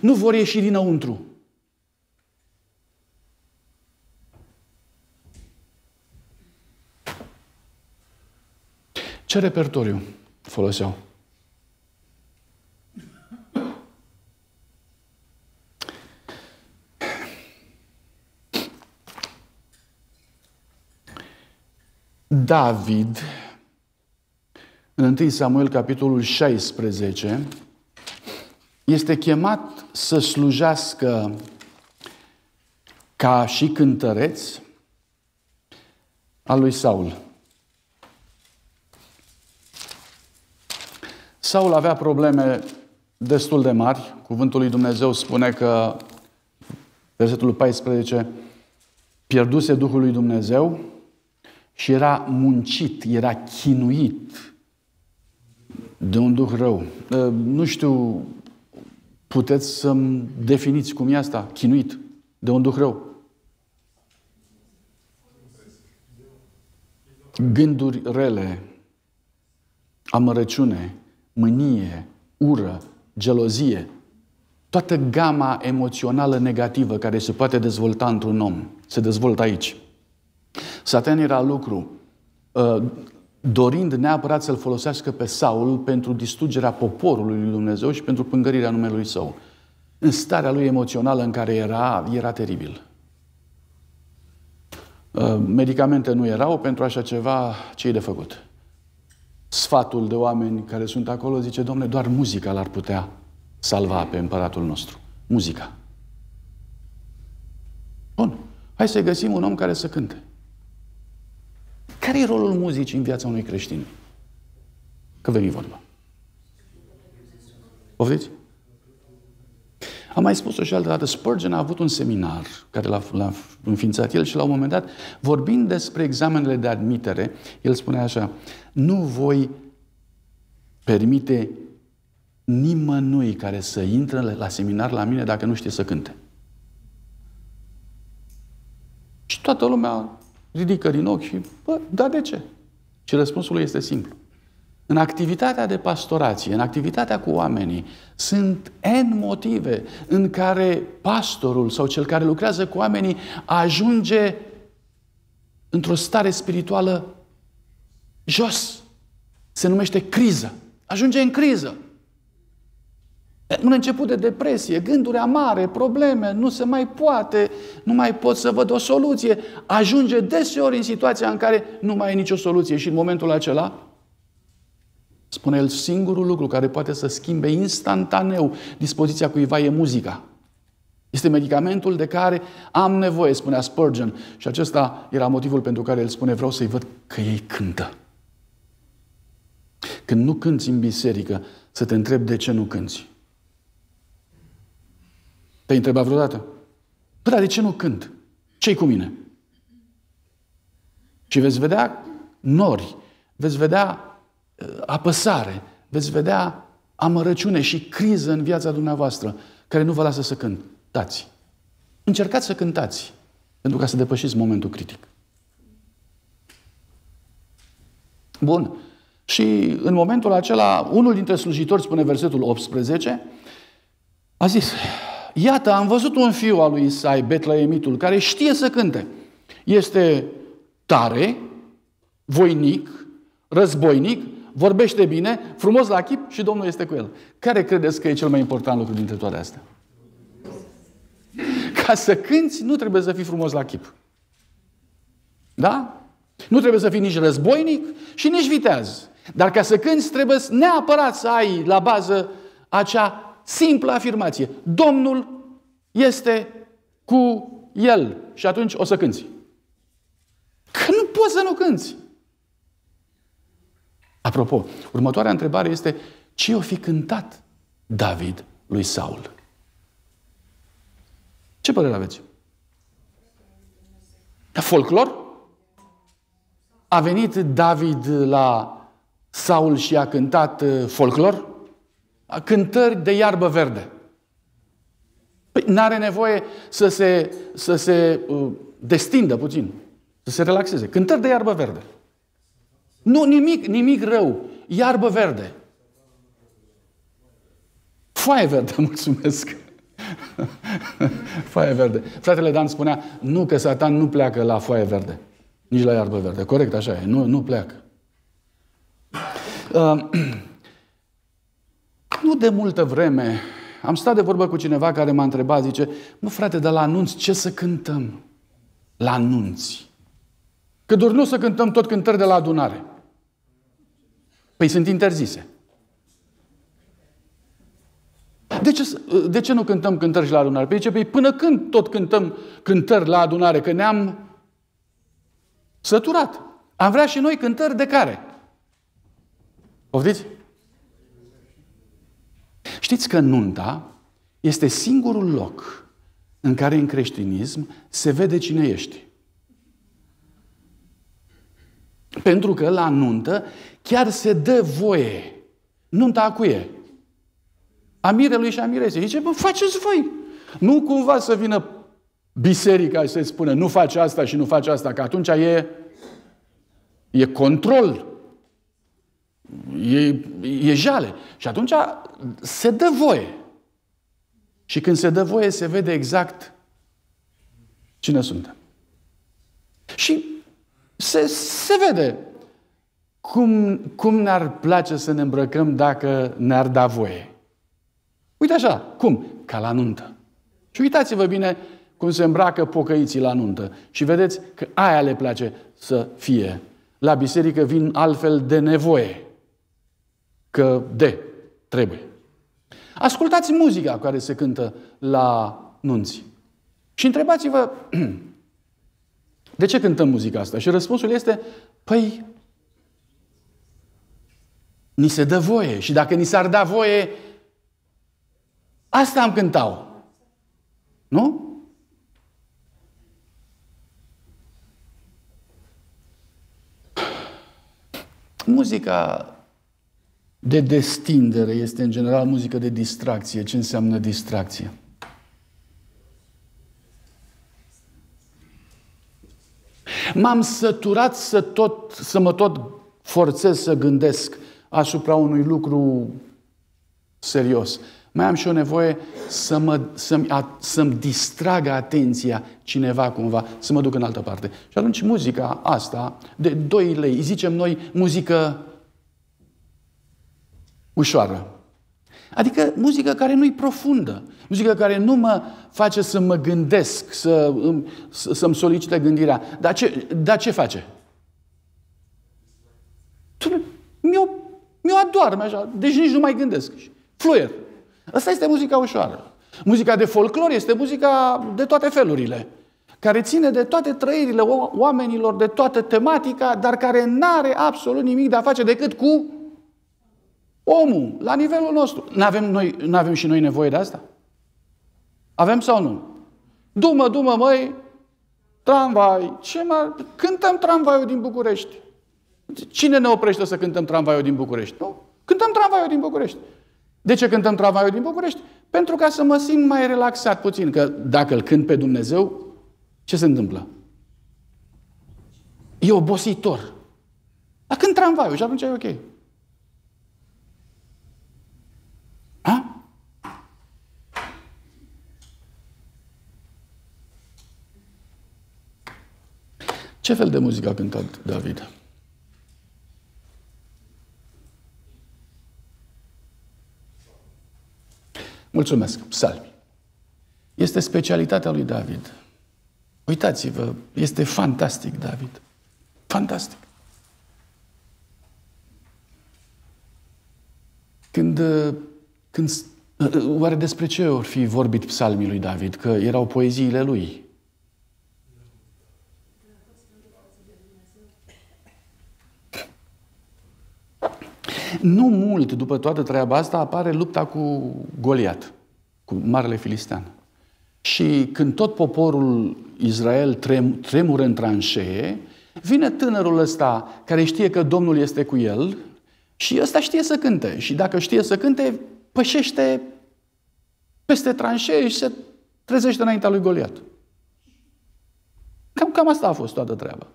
S1: Nu vor ieși dinăuntru. Ce repertoriu foloseau? David, în 1 Samuel, capitolul 16, este chemat să slujească ca și cântăreț al lui Saul. Saul avea probleme destul de mari. Cuvântul lui Dumnezeu spune că, versetul 14, pierduse Duhul lui Dumnezeu, și era muncit, era chinuit de un duh rău. Ă, nu știu, puteți să-mi definiți cum e asta, chinuit de un duh rău. Gânduri rele, amărăciune, mânie, ură, gelozie, toată gama emoțională negativă care se poate dezvolta într-un om, se dezvoltă aici. Satan era lucru, uh, dorind neapărat să-l folosească pe Saul pentru distrugerea poporului lui Dumnezeu și pentru pângărirea numelui său. În starea lui emoțională în care era, era teribil. Uh, medicamente nu erau pentru așa ceva, ce e de făcut? Sfatul de oameni care sunt acolo zice, domnule, doar muzica l-ar putea salva pe împăratul nostru. Muzica. Bun. Hai să găsim un om care să cânte. Care e rolul muzicii în viața unui creștin? Că veni vorba. Poftiți? Am mai spus-o și altă dată. Spurgeon a avut un seminar care l-a, l-a înființat el și la un moment dat, vorbind despre examenele de admitere, el spunea așa, nu voi permite nimănui care să intre la seminar la mine dacă nu știe să cânte. Și toată lumea ridică din ochi și, bă, da de ce? Și răspunsul lui este simplu. În activitatea de pastorație, în activitatea cu oamenii, sunt N motive în care pastorul sau cel care lucrează cu oamenii ajunge într-o stare spirituală jos. Se numește criză. Ajunge în criză. Un început de depresie, gânduri amare, probleme, nu se mai poate, nu mai pot să văd o soluție. Ajunge deseori în situația în care nu mai e nicio soluție și în momentul acela Spune el, singurul lucru care poate să schimbe instantaneu dispoziția cuiva e muzica. Este medicamentul de care am nevoie, spunea Spurgeon. Și acesta era motivul pentru care el spune, vreau să-i văd că ei cântă. Când nu cânți în biserică, să te întreb de ce nu cânți. Te-ai întrebat vreodată? Păi, dar de ce nu cânt? Ce-i cu mine? Și veți vedea nori, veți vedea uh, apăsare, veți vedea amărăciune și criză în viața dumneavoastră care nu vă lasă să cântați. Încercați să cântați pentru ca să depășiți momentul critic. Bun. Și în momentul acela, unul dintre slujitori, spune versetul 18, a zis, Iată, am văzut un fiu al lui Isai, Betlehemitul, care știe să cânte. Este tare, voinic, războinic, vorbește bine, frumos la chip și Domnul este cu el. Care credeți că e cel mai important lucru dintre toate astea? Ca să cânți, nu trebuie să fii frumos la chip. Da? Nu trebuie să fii nici războinic și nici viteaz. Dar ca să cânți, trebuie neapărat să ai la bază acea Simplă afirmație. Domnul este cu el. Și atunci o să cânți. Că nu poți să nu cânți. Apropo, următoarea întrebare este ce o fi cântat David lui Saul? Ce părere aveți? La folclor? A venit David la Saul și a cântat uh, folclor? cântări de iarbă verde. Păi n-are nevoie să se, să se uh, destindă puțin, să se relaxeze. Cântări de iarbă verde. Nu, nimic, nimic rău. Iarbă verde. Foaie verde, mulțumesc. foaie verde. Fratele Dan spunea, nu că satan nu pleacă la foaie verde. Nici la iarbă verde. Corect, așa e. Nu, nu pleacă. Uh, nu de multă vreme am stat de vorbă cu cineva care m-a întrebat, zice, mă frate, dar la anunț ce să cântăm? La anunți. Că doar nu să cântăm tot cântări de la adunare. Păi sunt interzise. De ce, de ce nu cântăm cântări și la adunare? Păi zice, păi până când tot cântăm cântări la adunare? Că ne-am săturat. Am vrea și noi cântări de care? Poftiți? Știți că nunta este singurul loc în care în creștinism se vede cine ești. Pentru că la nuntă chiar se dă voie. Nunta cu e, A lui și a miresei. Zice, bă, faceți voi. Nu cumva să vină biserica să-i spună nu faci asta și nu faci asta, că atunci e, e control. E, e jale. Și atunci se dă voie. Și când se dă voie, se vede exact cine suntem. Și se, se vede cum, cum ne-ar place să ne îmbrăcăm dacă ne-ar da voie. Uite așa, cum? Ca la nuntă. Și uitați-vă bine cum se îmbracă pocăiții la nuntă. Și vedeți că aia le place să fie. La biserică vin altfel de nevoie că de, trebuie. Ascultați muzica care se cântă la nunți. Și întrebați-vă, de ce cântăm muzica asta? Și răspunsul este, păi, ni se dă voie. Și dacă ni s-ar da voie, asta am cântau. Nu? Muzica de destindere este în general muzică de distracție. Ce înseamnă distracție? M-am săturat să, tot, să mă tot forțez să gândesc asupra unui lucru serios. Mai am și o nevoie să mă, să-mi, a, să-mi distragă atenția cineva cumva, să mă duc în altă parte. Și atunci muzica asta, de 2 lei, zicem noi muzică ușoară. Adică muzică care nu-i profundă, muzică care nu mă face să mă gândesc, să, să-mi solicite gândirea. Dar ce, dar ce face? Mi-o, mi-o adorme așa, deci nici nu mai gândesc. Fluier. Asta este muzica ușoară. Muzica de folclor este muzica de toate felurile, care ține de toate trăirile oamenilor, de toată tematica, dar care nu are absolut nimic de a face decât cu Omul, la nivelul nostru. N-avem, noi, n-avem și noi nevoie de asta? Avem sau nu? Dumă, dumă, măi, tramvai, ce mai... Cântăm tramvaiul din București. Cine ne oprește să cântăm tramvaiul din București? Nu? Cântăm tramvaiul din București. De ce cântăm tramvaiul din București? Pentru ca să mă simt mai relaxat puțin, că dacă îl cânt pe Dumnezeu, ce se întâmplă? E obositor. Dar când tramvaiul și atunci e ok. Ce fel de muzică a cântat David? Mulțumesc, psalmi. Este specialitatea lui David. Uitați-vă, este fantastic David. Fantastic. Când, când, uh, uh, oare despre ce ori fi vorbit psalmii lui David? Că erau poeziile lui. Nu mult după toată treaba asta apare lupta cu Goliat, cu marele filistean. Și când tot poporul Israel trem, tremură în tranșee, vine tânărul ăsta care știe că Domnul este cu el și ăsta știe să cânte. Și dacă știe să cânte, pășește peste tranșee și se trezește înaintea lui Goliat. Cam, cam asta a fost toată treaba.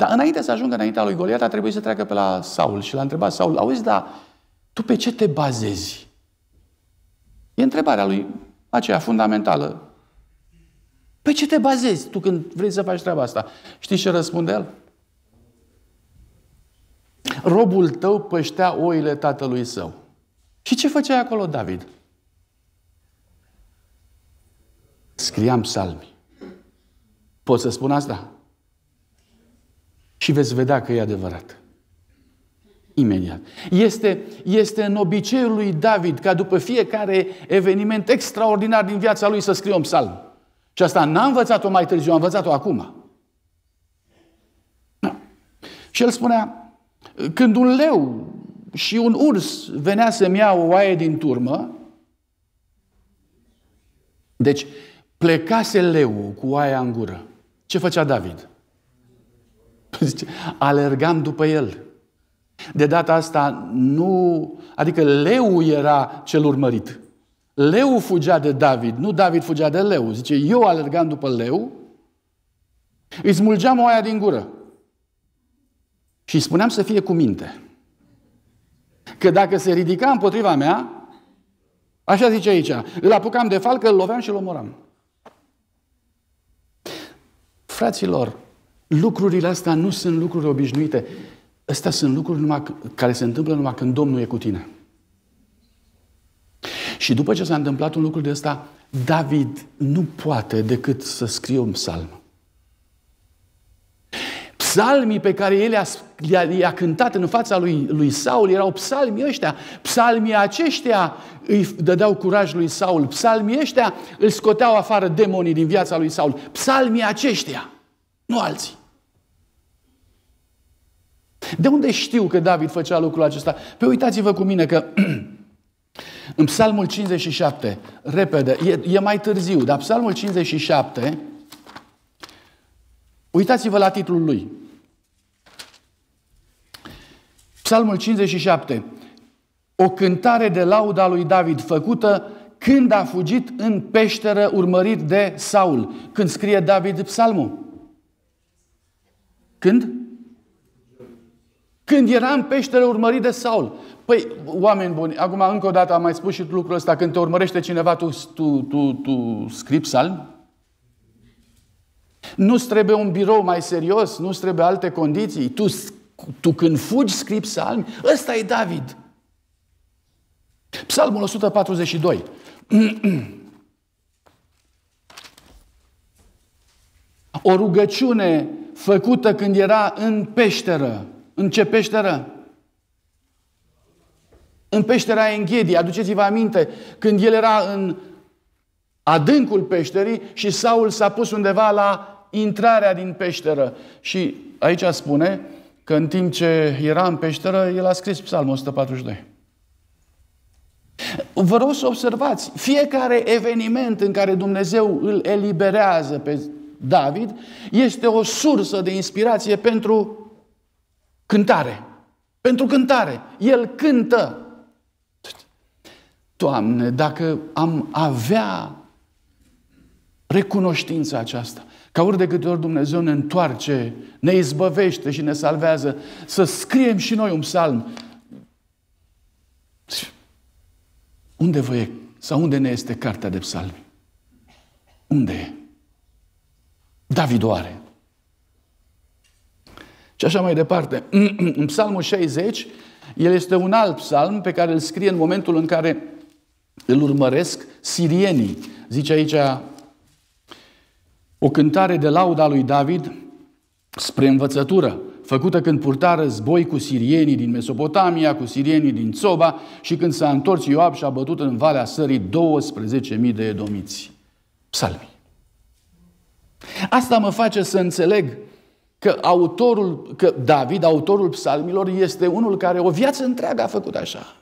S1: Dar înainte să ajungă înaintea lui Goliat, a trebuit să treacă pe la Saul și l-a întrebat Saul, auzi, dar tu pe ce te bazezi? E întrebarea lui aceea fundamentală. Pe ce te bazezi tu când vrei să faci treaba asta? Știi ce răspunde el? Robul tău păștea oile tatălui său. Și ce făcea acolo David? Scriam psalmi. Pot să spun asta? și veți vedea că e adevărat. Imediat. Este, este în obiceiul lui David ca după fiecare eveniment extraordinar din viața lui să scrie un psalm. Și asta n-a învățat-o mai târziu, a învățat-o acum. Da. Și el spunea, când un leu și un urs venea să-mi ia o oaie din turmă, deci plecase leu cu oaia în gură. Ce făcea David? Zice, alergam după el. De data asta nu... Adică leu era cel urmărit. Leu fugea de David, nu David fugea de leu. Zice, eu alergam după leu, îi smulgeam oaia din gură. Și îi spuneam să fie cu minte. Că dacă se ridica împotriva mea, așa zice aici, îl apucam de falcă, îl loveam și îl omoram. Fraților, Lucrurile astea nu sunt lucruri obișnuite. Astea sunt lucruri numai, care se întâmplă numai când Domnul e cu tine. Și după ce s-a întâmplat un lucru de ăsta, David nu poate decât să scrie un psalm. Psalmii pe care el i-a, i-a cântat în fața lui, lui Saul erau psalmii ăștia. Psalmii aceștia îi dădeau curaj lui Saul. Psalmii ăștia îl scoteau afară demonii din viața lui Saul. Psalmii aceștia, nu alții. De unde știu că David făcea lucrul acesta? Pe păi uitați-vă cu mine că în Psalmul 57, repede, e, e mai târziu, dar Psalmul 57, uitați-vă la titlul lui. Psalmul 57, o cântare de lauda lui David făcută când a fugit în peșteră urmărit de Saul. Când scrie David psalmul? Când? Când era în peștele urmărit de Saul. Păi, oameni buni, acum încă o dată am mai spus și lucrul ăsta, când te urmărește cineva, tu, tu, tu, tu scrii psalm? nu trebuie un birou mai serios, nu trebuie alte condiții. Tu, tu când fugi, scrii psalmi. Ăsta e David. Psalmul 142. o rugăciune făcută când era în peșteră în ce peșteră? În peștera Enghedi. Aduceți-vă aminte, când el era în adâncul peșterii și Saul s-a pus undeva la intrarea din peșteră. Și aici spune că în timp ce era în peșteră, el a scris Psalmul 142. Vă rog să observați, fiecare eveniment în care Dumnezeu îl eliberează pe David este o sursă de inspirație pentru Cântare. Pentru cântare. El cântă. Doamne, dacă am avea recunoștința aceasta, ca ori de câte ori Dumnezeu ne întoarce, ne izbăvește și ne salvează, să scriem și noi un psalm. Unde vă e? Sau unde ne este cartea de psalmi? Unde e? David o are. Și așa mai departe. În psalmul 60, el este un alt psalm pe care îl scrie în momentul în care îl urmăresc sirienii. Zice aici o cântare de lauda lui David spre învățătură, făcută când purta război cu sirienii din Mesopotamia, cu sirienii din Țoba și când s-a întors Ioab și a bătut în Valea Sării 12.000 de edomiți. Psalmi. Asta mă face să înțeleg că autorul, că David, autorul psalmilor, este unul care o viață întreagă a făcut așa.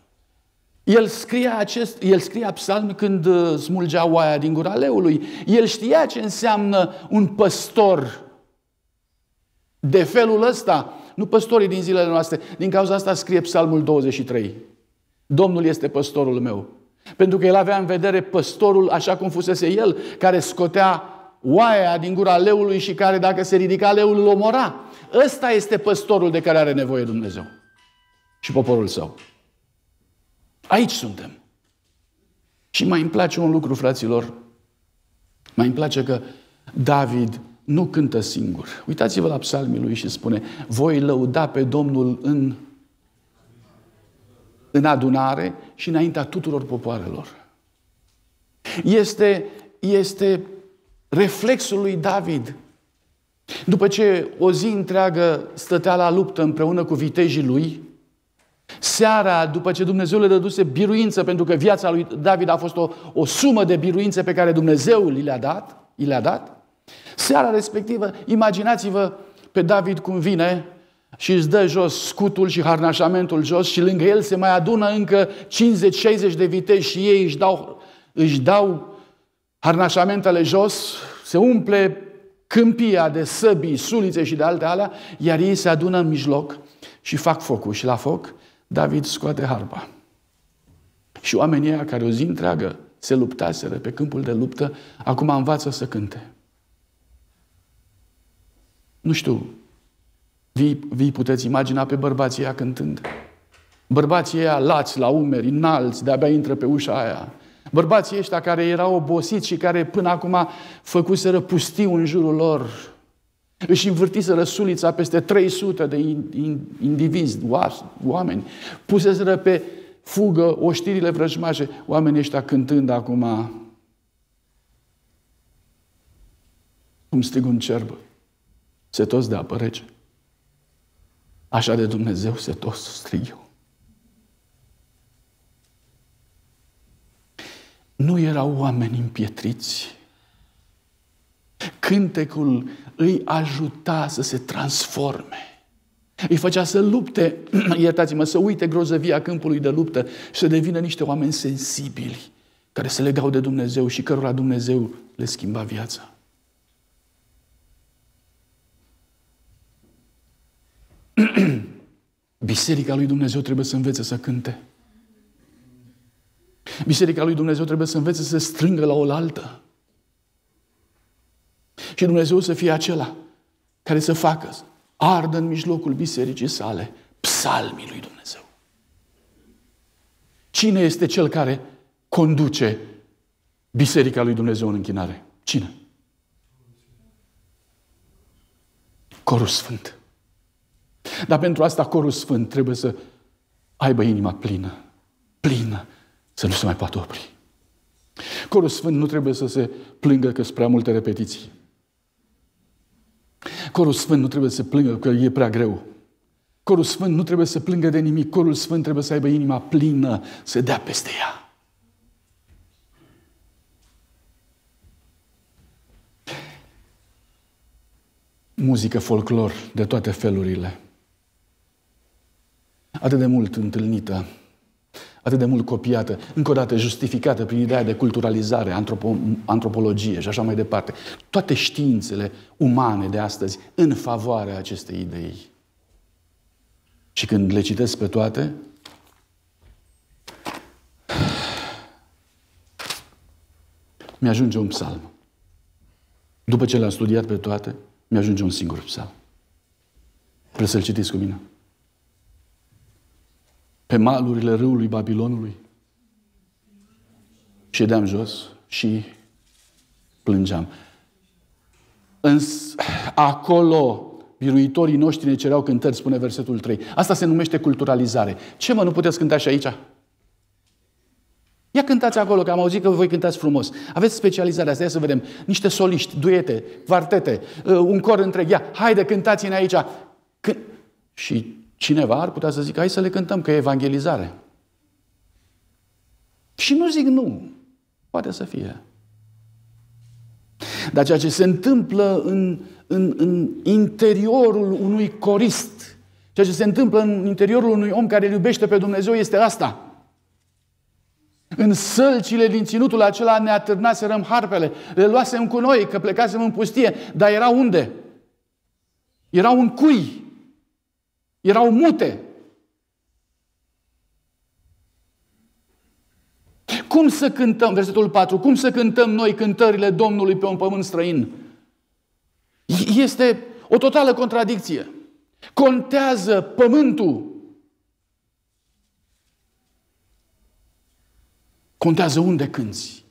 S1: El scria, acest, el scria psalmi când uh, smulgea oaia din gura leului. El știa ce înseamnă un păstor de felul ăsta. Nu păstorii din zilele noastre. Din cauza asta scrie psalmul 23. Domnul este păstorul meu. Pentru că el avea în vedere păstorul așa cum fusese el, care scotea oaia din gura leului și care dacă se ridica leul îl omora. Ăsta este păstorul de care are nevoie Dumnezeu și poporul său. Aici suntem. Și mai îmi place un lucru, fraților. Mai îmi place că David nu cântă singur. Uitați-vă la psalmii lui și spune Voi lăuda pe Domnul în, în adunare și înaintea tuturor popoarelor. Este, este reflexul lui David. După ce o zi întreagă stătea la luptă împreună cu vitejii lui, seara, după ce Dumnezeu le dăduse biruință, pentru că viața lui David a fost o, o sumă de biruințe pe care Dumnezeu i le-a dat, i le-a dat, seara respectivă, imaginați-vă pe David cum vine și îți dă jos scutul și harnașamentul jos și lângă el se mai adună încă 50-60 de viteji și ei își dau, își dau harnașamentele jos, se umple câmpia de săbii, sulițe și de alte alea, iar ei se adună în mijloc și fac focul. Și la foc, David scoate harpa. Și oamenii aia care o zi întreagă se luptaseră pe câmpul de luptă, acum învață să cânte. Nu știu, vi, vii puteți imagina pe bărbații aia cântând. Bărbații aia lați la umeri, înalți, de-abia intră pe ușa aia. Bărbații ăștia care erau obosiți și care până acum făcuseră pustiu în jurul lor, își învârtiseră sulița peste 300 de indivizi, oameni, puseseră pe fugă oștirile vrăjmașe, oamenii ăștia cântând acum cum strig un cerb, setos de apă rece. Așa de Dumnezeu setos strig eu. nu erau oameni împietriți. Cântecul îi ajuta să se transforme. Îi făcea să lupte, iertați-mă, să uite grozăvia câmpului de luptă și să devină niște oameni sensibili, care se legau de Dumnezeu și cărora Dumnezeu le schimba viața. Biserica lui Dumnezeu trebuie să învețe să cânte. Biserica lui Dumnezeu trebuie să învețe să se strângă la oaltă. Și Dumnezeu să fie acela care să facă, ardă în mijlocul bisericii sale psalmii lui Dumnezeu. Cine este cel care conduce biserica lui Dumnezeu în închinare? Cine? Corul Sfânt. Dar pentru asta Corul Sfânt trebuie să aibă inima plină. Plină să nu se mai poată opri. Corul Sfânt nu trebuie să se plângă că sunt prea multe repetiții. Corul Sfânt nu trebuie să se plângă că e prea greu. Corul Sfânt nu trebuie să plângă de nimic. Corul Sfânt trebuie să aibă inima plină, să dea peste ea. Muzică, folclor, de toate felurile. Atât de mult întâlnită atât de mult copiată, încă o dată justificată prin ideea de culturalizare, antropo, antropologie și așa mai departe. Toate științele umane de astăzi în favoarea acestei idei. Și când le citesc pe toate, mi-ajunge un psalm. După ce le-am studiat pe toate, mi-ajunge un singur psalm. Vreți să-l citiți cu mine? pe malurile râului Babilonului. deam jos și plângeam. Însă acolo biruitorii noștri ne cereau cântări, spune versetul 3. Asta se numește culturalizare. Ce mă, nu puteți cânta și aici? Ia cântați acolo, că am auzit că voi cântați frumos. Aveți specializarea asta, ia să vedem. Niște soliști, duete, quartete, uh, un cor întreg. Ia, haide, cântați-ne aici. Și Cineva ar putea să zică, hai să le cântăm, că e evangelizare. Și nu zic nu. Poate să fie. Dar ceea ce se întâmplă în, în, în interiorul unui corist, ceea ce se întâmplă în interiorul unui om care îl iubește pe Dumnezeu este asta. În sălcile din ținutul acela ne atârnaserăm harpele, le luasem cu noi, că plecasem în pustie, dar era unde? Era un cui erau mute. Cum să cântăm, versetul 4, cum să cântăm noi cântările Domnului pe un pământ străin? Este o totală contradicție. Contează pământul. Contează unde cânți.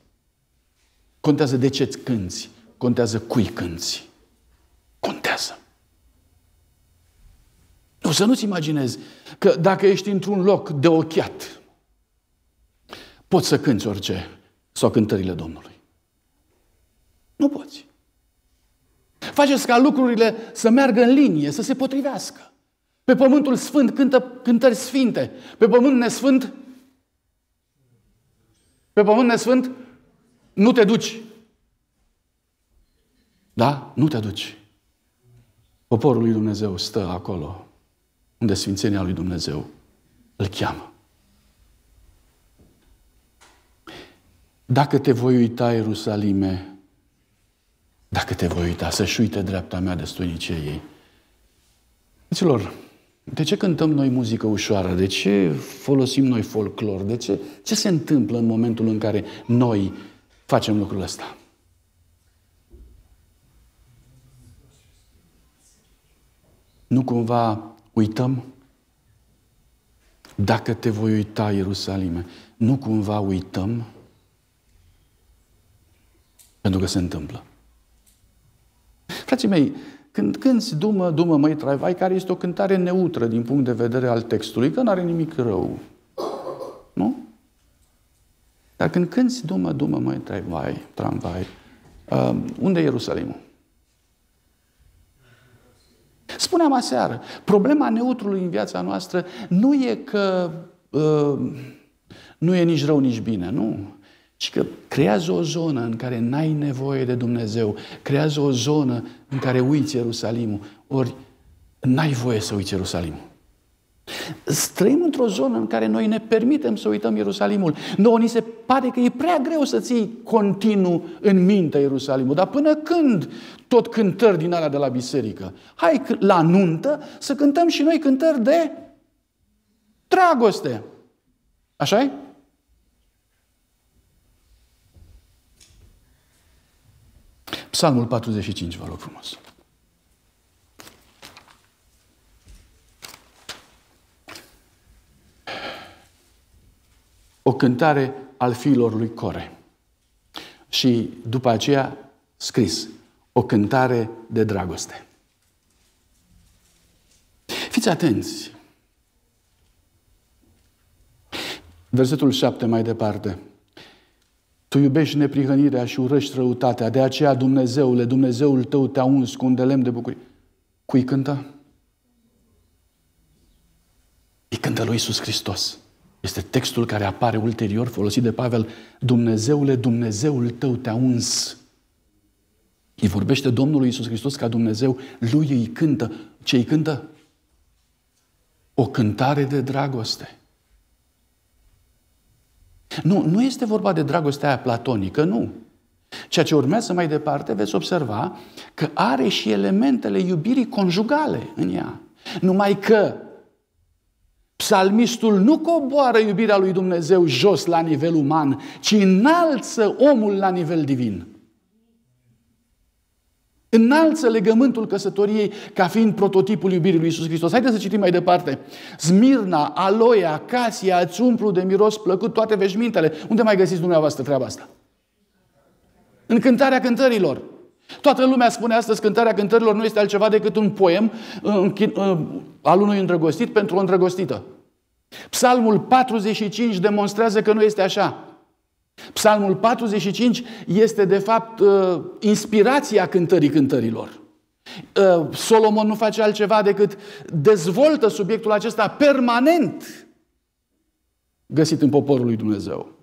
S1: Contează de ce cânți. Contează cui cânți. Contează. Poți să nu-ți imaginezi că dacă ești într-un loc de ochiat, poți să cânți orice sau cântările Domnului. Nu poți. Faceți ca lucrurile să meargă în linie, să se potrivească. Pe pământul sfânt cântă cântări sfinte. Pe pământ nesfânt, pe pământ nesfânt, nu te duci. Da? Nu te duci. Poporul lui Dumnezeu stă acolo unde Sfințenia lui Dumnezeu îl cheamă. Dacă te voi uita, Ierusalime, dacă te voi uita, să-și uite dreapta mea de stunicei ei. Dăților, de ce cântăm noi muzică ușoară? De ce folosim noi folclor? De ce, ce se întâmplă în momentul în care noi facem lucrul ăsta? Nu cumva Uităm? Dacă te voi uita, Ierusalime, nu cumva uităm? Pentru că se întâmplă. Frații mei, când cânti Dumă, Dumă, măi, trai, care este o cântare neutră din punct de vedere al textului, că nu are nimic rău. Nu? Dar când cânti Dumă, Dumă, măi, trai, vai, tramvai, uh, unde e Ierusalimul? Spuneam aseară, problema neutrului în viața noastră nu e că uh, nu e nici rău, nici bine, nu. Ci că creează o zonă în care n-ai nevoie de Dumnezeu, creează o zonă în care uiți Ierusalimul, ori n-ai voie să uiți Ierusalimul. Străim într-o zonă în care noi ne permitem să uităm Ierusalimul. Nouă ni se pare că e prea greu să ții continuu în minte Ierusalimul. Dar până când tot cântări din alea de la biserică? Hai la nuntă să cântăm și noi cântări de dragoste. așa e? Psalmul 45, vă rog frumos. cântare al fiilor lui Core. Și după aceea scris o cântare de dragoste. Fiți atenți! Versetul 7 mai departe. Tu iubești neprihănirea și urăști răutatea, de aceea Dumnezeule, Dumnezeul tău te-a uns cu un de lemn de bucurie. Cui cântă? Îi cântă lui Iisus Hristos. Este textul care apare ulterior folosit de Pavel. Dumnezeule, Dumnezeul tău te-a uns. Îi vorbește Domnul Iisus Hristos ca Dumnezeu, lui îi cântă. Ce îi cântă? O cântare de dragoste. Nu, nu este vorba de dragostea platonică, nu. Ceea ce urmează mai departe, veți observa că are și elementele iubirii conjugale în ea. Numai că Psalmistul nu coboară iubirea lui Dumnezeu jos la nivel uman, ci înalță omul la nivel divin. Înalță legământul căsătoriei ca fiind prototipul iubirii lui Isus Hristos. Haideți să citim mai departe. Smirna, aloia, casia, îți umplu de miros plăcut toate veșmintele. Unde mai găsiți dumneavoastră treaba asta? În cântarea cântărilor. Toată lumea spune astăzi cântarea cântărilor nu este altceva decât un poem uh, uh, al unui îndrăgostit pentru o îndrăgostită. Psalmul 45 demonstrează că nu este așa. Psalmul 45 este de fapt uh, inspirația cântării cântărilor. Solomon nu face altceva decât dezvoltă subiectul acesta permanent găsit în poporul lui Dumnezeu.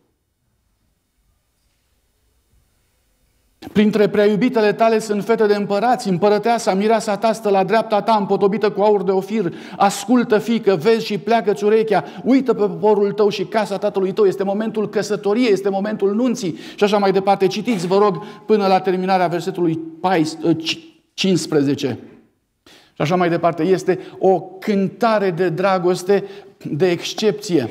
S1: Printre prea iubitele tale sunt fete de împărați, împărăteasa, mireasa ta stă la dreapta ta, împotobită cu aur de ofir. Ascultă, fică, vezi și pleacă-ți urechea, uită pe poporul tău și casa tatălui tău. Este momentul căsătoriei, este momentul nunții și așa mai departe. Citiți, vă rog, până la terminarea versetului 15. Ă, și așa mai departe. Este o cântare de dragoste de excepție.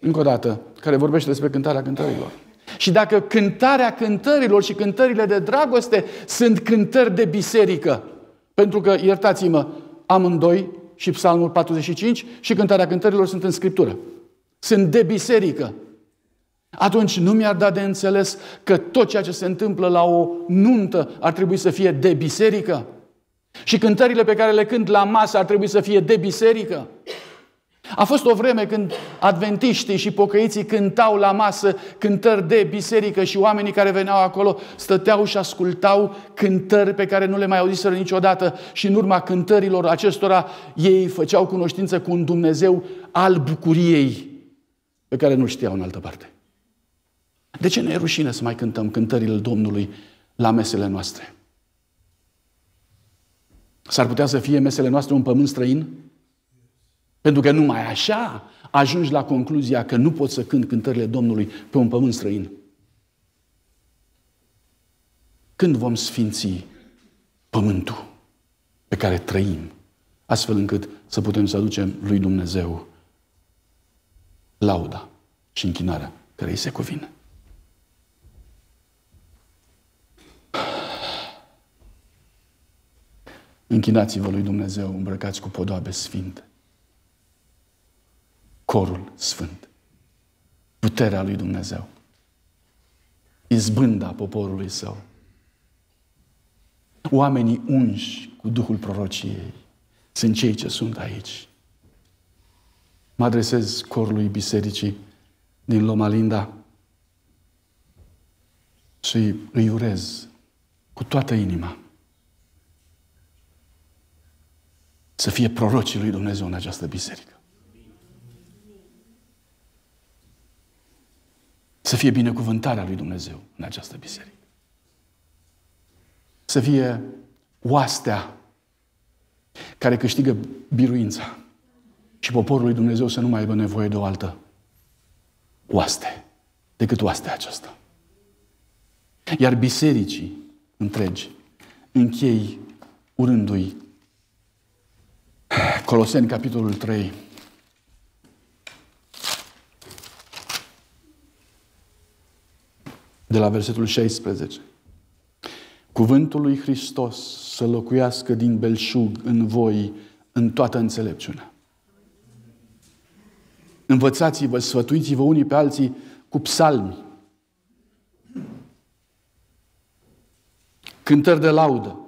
S1: Încă o dată, care vorbește despre cântarea cântărilor. Și dacă cântarea cântărilor și cântările de dragoste sunt cântări de biserică, pentru că, iertați-mă, amândoi și Psalmul 45 și cântarea cântărilor sunt în Scriptură. Sunt de biserică. Atunci nu mi-ar da de înțeles că tot ceea ce se întâmplă la o nuntă ar trebui să fie de biserică. Și cântările pe care le cânt la masă ar trebui să fie de biserică. A fost o vreme când adventiștii și pocăiții cântau la masă cântări de biserică și oamenii care veneau acolo stăteau și ascultau cântări pe care nu le mai auziseră niciodată și în urma cântărilor acestora ei făceau cunoștință cu un Dumnezeu al bucuriei pe care nu știau în altă parte. De ce ne e rușine să mai cântăm cântările Domnului la mesele noastre? S-ar putea să fie mesele noastre un pământ străin? Pentru că numai așa ajungi la concluzia că nu poți să cânt cântările Domnului pe un pământ străin. Când vom sfinți pământul pe care trăim, astfel încât să putem să aducem lui Dumnezeu lauda și închinarea care îi se cuvine. Închinați-vă lui Dumnezeu, îmbrăcați cu podoabe sfinte corul sfânt. Puterea lui Dumnezeu. Izbânda poporului său. Oamenii unși cu Duhul prorociei sunt cei ce sunt aici. Mă adresez corului bisericii din Loma Linda și îi urez cu toată inima să fie prorocii lui Dumnezeu în această biserică. Să fie binecuvântarea lui Dumnezeu în această biserică. Să fie oastea care câștigă biruința și poporul lui Dumnezeu să nu mai aibă nevoie de o altă oaste decât oastea aceasta. Iar bisericii întregi închei urându-i Coloseni, capitolul 3, de la versetul 16. Cuvântul lui Hristos să locuiască din belșug în voi în toată înțelepciunea. Învățați-vă, sfătuiți-vă unii pe alții cu psalmi, cântări de laudă,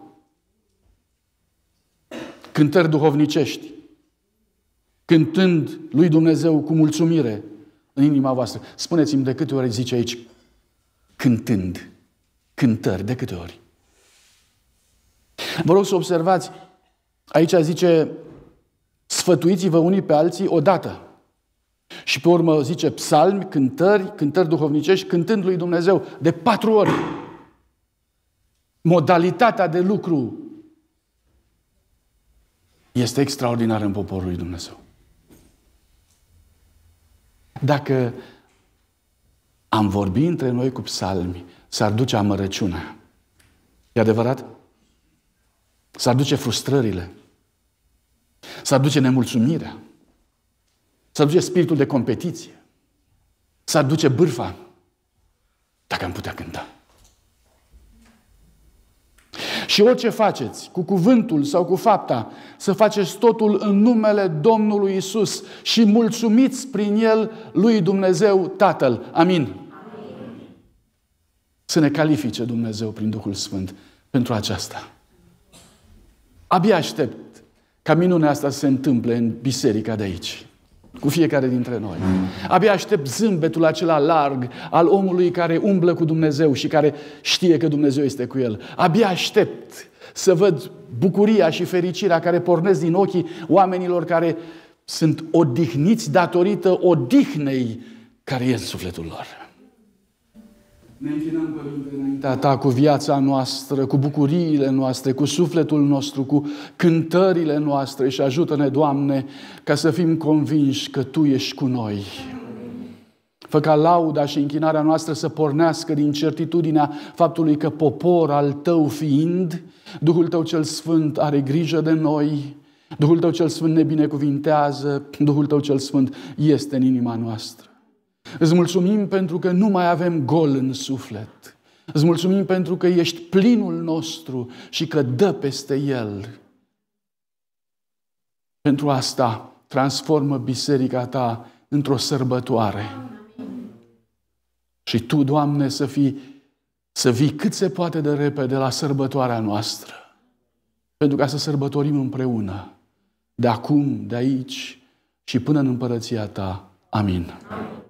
S1: cântări duhovnicești, cântând lui Dumnezeu cu mulțumire în inima voastră. Spuneți-mi de câte ori zice aici cântând cântări de câte ori. Vă rog să observați, aici zice, sfătuiți-vă unii pe alții odată. Și pe urmă zice psalmi, cântări, cântări duhovnicești, cântând lui Dumnezeu de patru ori. Modalitatea de lucru este extraordinară în poporul lui Dumnezeu. Dacă am vorbi între noi cu psalmi, s-ar duce amărăciunea. E adevărat? S-ar duce frustrările. S-ar duce nemulțumirea. S-ar duce spiritul de competiție. S-ar duce bârfa. Dacă am putea cânta. Și orice faceți, cu cuvântul sau cu fapta, să faceți totul în numele Domnului Isus și mulțumiți prin El lui Dumnezeu Tatăl. Amin. Amin. Să ne califice Dumnezeu prin Duhul Sfânt pentru aceasta. Abia aștept ca minunea asta să se întâmple în biserica de aici cu fiecare dintre noi. Abia aștept zâmbetul acela larg al omului care umblă cu Dumnezeu și care știe că Dumnezeu este cu el. Abia aștept să văd bucuria și fericirea care pornesc din ochii oamenilor care sunt odihniți datorită odihnei care e în sufletul lor. Ne închinăm, Părinte, înaintea Ta cu viața noastră, cu bucuriile noastre, cu sufletul nostru, cu cântările noastre și ajută-ne, Doamne, ca să fim convinși că Tu ești cu noi. Fă ca lauda și închinarea noastră să pornească din certitudinea faptului că popor al Tău fiind, Duhul Tău cel Sfânt are grijă de noi, Duhul Tău cel Sfânt ne binecuvintează, Duhul Tău cel Sfânt este în inima noastră. Îți mulțumim pentru că nu mai avem gol în suflet. Îți mulțumim pentru că ești plinul nostru și că dă peste el. Pentru asta transformă biserica ta într-o sărbătoare. Și tu, Doamne, să fii să vii cât se poate de repede la sărbătoarea noastră. Pentru ca să sărbătorim împreună, de acum, de aici și până în împărăția ta. Amin. Amin.